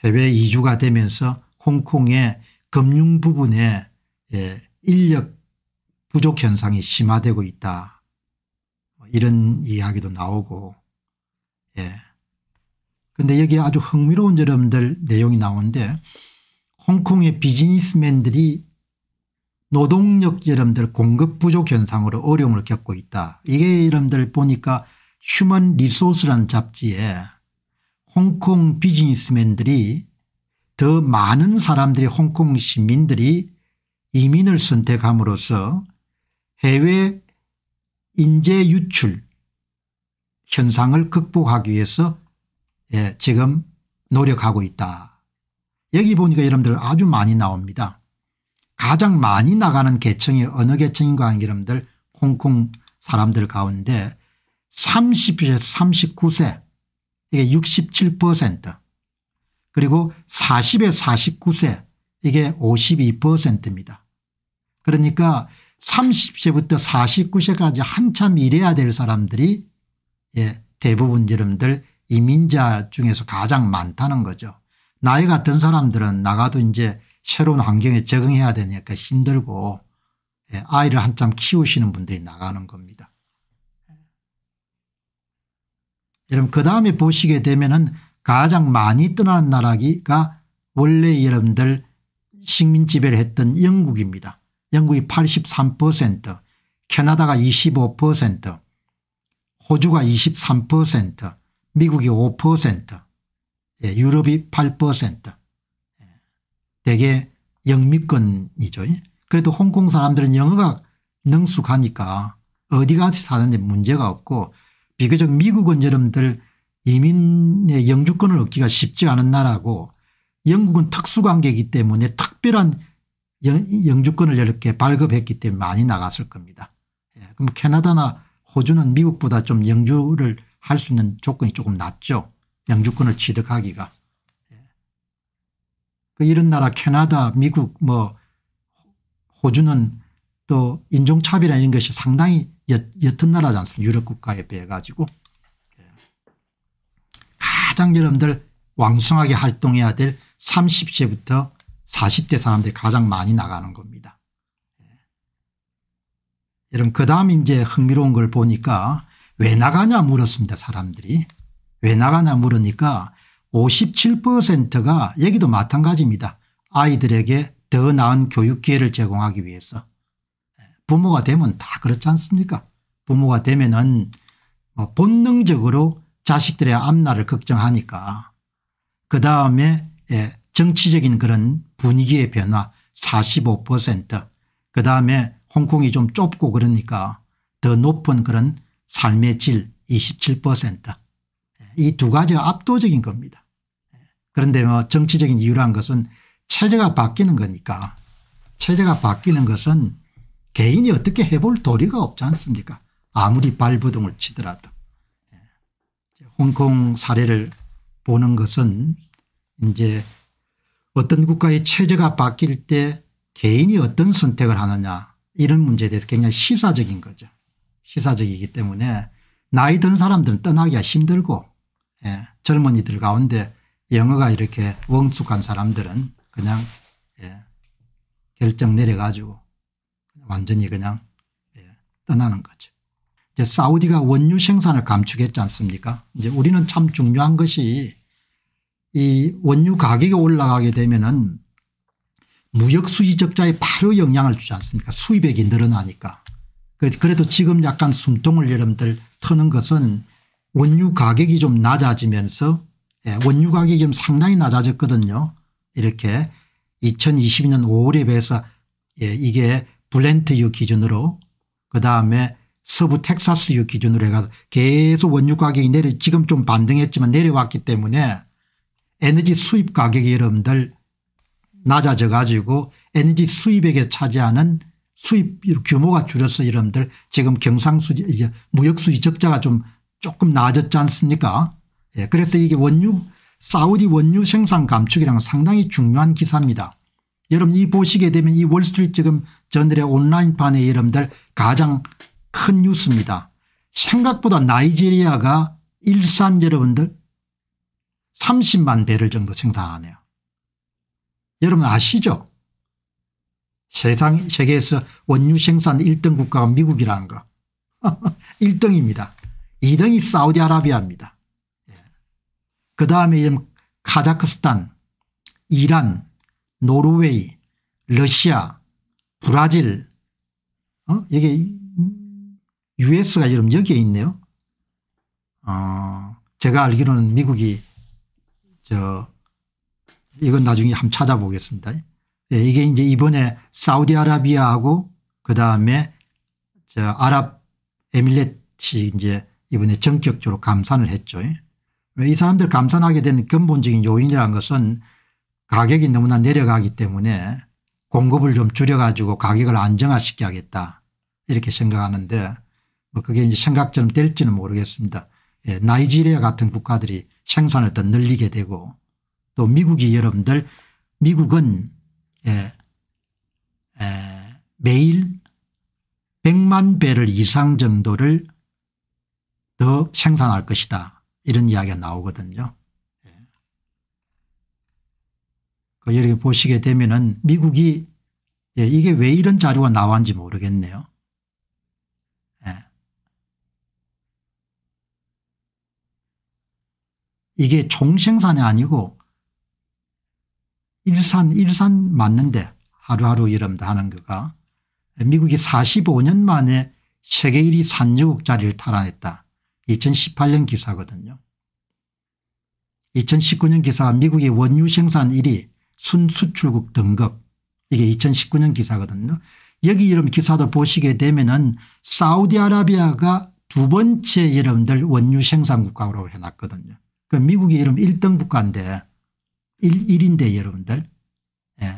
Speaker 1: 해외 이주가 되면서 홍콩의 금융 부분에 예, 인력 부족 현상이 심화되고 있다. 이런 이야기도 나오고 예. 근데 여기 아주 흥미로운 여러분들 내용이 나오는데 홍콩의 비즈니스맨들이 노동력 여러분들 공급 부족 현상으로 어려움을 겪고 있다. 이게 여러분들 보니까 휴먼 리소스라는 잡지에 홍콩 비즈니스맨들이 더 많은 사람들이 홍콩 시민들이 이민을 선택함으로써 해외 인재 유출 현상을 극복하기 위해서 예, 지금 노력하고 있다. 여기 보니까 여러분들 아주 많이 나옵니다. 가장 많이 나가는 계층이 어느 계층인가 하는 여러분들 홍콩 사람들 가운데 30에서 39세 이게 67% 그리고 40에 49세 이게 52%입니다. 그러니까 30세부터 49세까지 한참 일해야 될 사람들이 예, 대부분 여러분들 이민자 중에서 가장 많다는 거죠. 나이 같은 사람들은 나가도 이제 새로운 환경에 적응해야 되니까 힘들고 예, 아이를 한참 키우시는 분들이 나가는 겁니다. 여러분 그 다음에 보시게 되면 은 가장 많이 떠나는 나라가 원래 여러분들 식민 지배를 했던 영국입니다. 영국이 83%, 캐나다가 25%, 호주가 23%, 미국이 5%, 예, 유럽이 8%. 예, 대개 영미권이죠. 예. 그래도 홍콩 사람들은 영어가 능숙하니까 어디 가서 사는지 문제가 없고 비교적 미국은 여러분들 이민의 영주권을 얻기가 쉽지 않은 나라고 영국은 특수관계이기 때문에 특별한 영, 주권을 이렇게 발급했기 때문에 많이 나갔을 겁니다. 예. 그럼 캐나다나 호주는 미국보다 좀 영주를 할 수 있는 조건이 조금 낮죠. 영주권을 취득하기가. 예. 그 이런 나라 캐나다 미국 뭐 호주는 또 인종차별 이런 것이 상당히 옅, 은 나라지 않습니까 유럽 국가에 비해 가지고 예. 가장 여러분들 왕성하게 활동해야 될 30세부터 40대 사람들이 가장 많이 나가는 겁니다. 예. 여러분 그 다음 이제 흥미로운 걸 보니까 왜 나가냐 물었습니다 사람들이. 왜 나가냐 물으니까 57%가 여기도 마찬가지입니다. 아이들에게 더 나은 교육 기회를 제공하기 위해서. 예. 부모가 되면 다 그렇지 않습니까 부모가 되면 은 뭐 본능적으로 자식들의 앞날을 걱정하니까 그다음에 예, 정치적인 그런 분위기의 변화 45%그 다음에 홍콩이 좀 좁고 그러니까 더 높은 그런 삶의 질 27%이 두 가지가 압도적인 겁니다. 그런데 뭐 정치적인 이유란 것은 체제가 바뀌는 거니까 체제가 바뀌는 것은 개인이 어떻게 해볼 도리가 없지 않습니까 아무리 발버둥을 치더라도. 홍콩 사례를 보는 것은 이제 어떤 국가의 체제가 바뀔 때 개인이 어떤 선택을 하느냐 이런 문제에 대해서 굉장히 시사적인 거죠. 시사적이기 때문에 나이 든 사람들은 떠나기가 힘들고 예, 젊은이들 가운데 영어가 이렇게 웡숙한 사람들은 그냥 예, 결정 내려가지고 완전히 그냥 예, 떠나는 거죠. 이제 사우디가 원유 생산을 감축했지 않습니까 이제 우리는 참 중요한 것이 이 원유 가격이 올라가게 되면은 무역 수지 적자에 바로 영향을 주지 않습니까 수입액이 늘어나니까 그, 그래도 지금 약간 숨통을 여러분들 터는 것은 원유 가격이 좀 낮아지면서 예, 원유 가격이 좀 상당히 낮아졌거든요 이렇게 2022년 5월에 비해서 예, 이게 블렌트유 기준으로 그다음에 서부 텍사스유 기준으로 해가 계속 원유 가격이 내려 지금 좀 반등했지만 내려왔기 때문에 에너지 수입 가격이 여러분들 낮아져 가지고 에너지 수입액에 차지하는 수입 규모가 줄어서 여러분들 지금 경상수지 이제 무역수지 적자가 좀 조금 나아졌지 않습니까 예, 그래서 이게 원유 사우디 원유 생산 감축이랑 상당히 중요한 기사입니다. 여러분 이 보시게 되면 이 월스트리트 지금 저늘의 온라인판에 여러분들 가장 큰 뉴스입니다. 생각보다 나이지리아가 일산 여러분들 30만 배럴 정도 생산하네요. 여러분 아시죠? 세상 세계에서 원유 생산 1등 국가가 미국이라는 거. 1등입니다. [LAUGHS] 2등이 사우디아라비아입니다. 예. 그 다음에 카자크스탄, 이란, 노르웨이, 러시아, 브라질, 어? 여기 US가 여러분 여기에 있네요. 어, 제가 알기로는 미국이 저 이건 나중에 한번 찾아보겠습니다. 예, 이게 이제 이번에 사우디아라비아하고 그 다음에 저 아랍 에밀레트이 제 이번에 전격적으로 감산을 했죠. 예, 이 사람들 감산하게 된 근본적인 요인이라는 것은 가격이 너무나 내려가기 때문에 공급을 좀 줄여가지고 가격을 안정화시켜 야겠다 이렇게 생각하는데 뭐 그게 이제 생각처럼 될지는 모르겠습니다. 예, 나이지리아 같은 국가들이 생산을 더 늘리게 되고 또 미국이 여러분들 미국은 예, 예, 매일 100만 배를 이상 정도를 더 생산할 것이다 이런 이야기가 나오거든요. 예. 그 여기 보시게 되면은 미국이 예, 이게 왜 이런 자료가 나왔는지 모르겠네요. 이게 종생산이 아니고 일산 일산 맞는데 하루하루 여러분들 하는 거가 미국이 45년 만에 세계 1위 산유국 자리를 탈환했다. 2018년 기사거든요. 2019년 기사 미국의 원유 생산 1위 순수출국 등급 이게 2019년 기사거든요. 여기 이름 기사도 보시게 되면은 사우디아라비아가 두 번째 여러분들 원유 생산 국가로 해놨거든요. 그 미국이 이름 1등 국가인데 1, 1인데 여러분들. 예.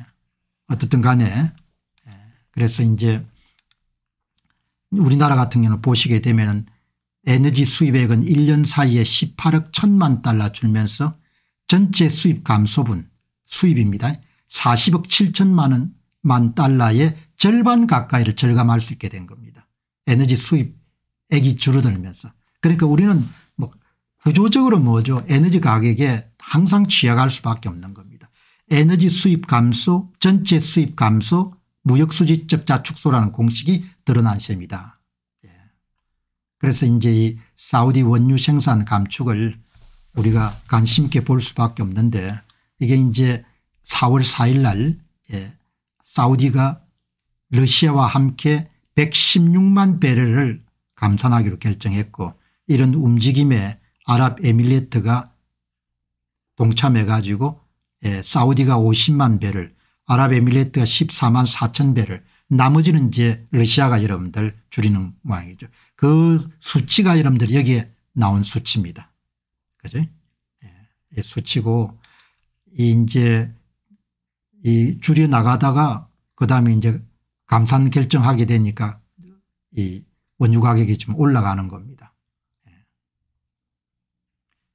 Speaker 1: 어떻든 간에. 예. 그래서 이제 우리나라 같은 경우는 보시게 되면 에너지 수입액은 1년 사이에 18억 천만 달러 줄면서 전체 수입 감소분 수입입니다. 40억 7천만 원 만 달러의 절반 가까이를 절감할 수 있게 된 겁니다. 에너지 수입액이 줄어들면서. 그러니까 우리는 구조적으로 뭐죠 에너지 가격에 항상 취약할 수밖에 없는 겁니다. 에너지 수입 감소 전체 수입 감소 무역수지 적자 축소라는 공식이 드러난 셈이다. 예. 그래서 이제 이 사우디 원유 생산 감축을 우리가 관심 있게 볼 수밖에 없는데 이게 이제 4월 4일 날 예. 사우디가 러시아와 함께 116만 배럴을 감산하기로 결정했고 이런 움직임에 아랍에밀리트가 동참해 가지고 예, 사우디가 50만 배를 아랍에밀리트가 14만 4천 배를 나머지는 이제 러시아가 여러분들 줄이는 모양이죠. 그 수치가 여러분들 여기에 나온 수치입니다. 그죠? 예, 수치고 이제 이 줄여 나가다가 그다음에 이제 감산 결정하게 되니까 이 원유 가격이 좀 올라가는 겁니다.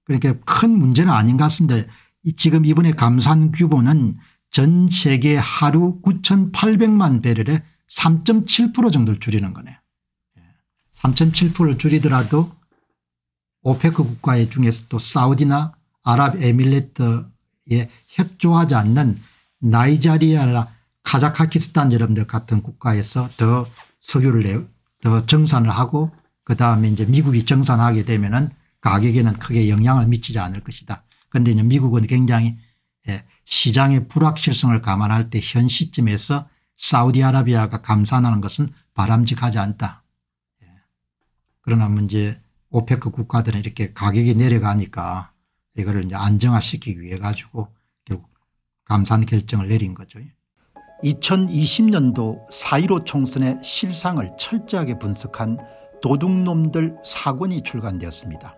Speaker 1: 그러니까큰 문제는 아닌 것 같습니다. 지금 이번에 감산 규모는 전 세계 하루 9,800만 배럴에 3.7% 정도를 줄이는 거네요. 3.7%를 예. 줄이더라도 오페크 국가 중에서 또 사우디나 아랍에밀레트에 협조하지 않는 나이자리아나 카자카키스탄 여러분들 같은 국가에서 더 석유를 더 정산을 하고 그다음에 이제 미국이 정산하게 되면은 가격에는 크게 영향을 미치지 않을 것이다. 그런데 이제 미국은 굉장히 예, 시장의 불확실성을 감안할 때 현 시점에서 사우디아라비아가 감산하는 것은 바람직하지 않다. 예. 그러나 뭐 이제 오페크 국가들은 이렇게 가격이 내려가니까 이거를 이제 안정화시키기 위해 가지고 결국 감산 결정을 내린 거죠. 2020년도 4.15 총선의 실상을 철저하게 분석한 도둑놈들 사건이 출간되었습니다.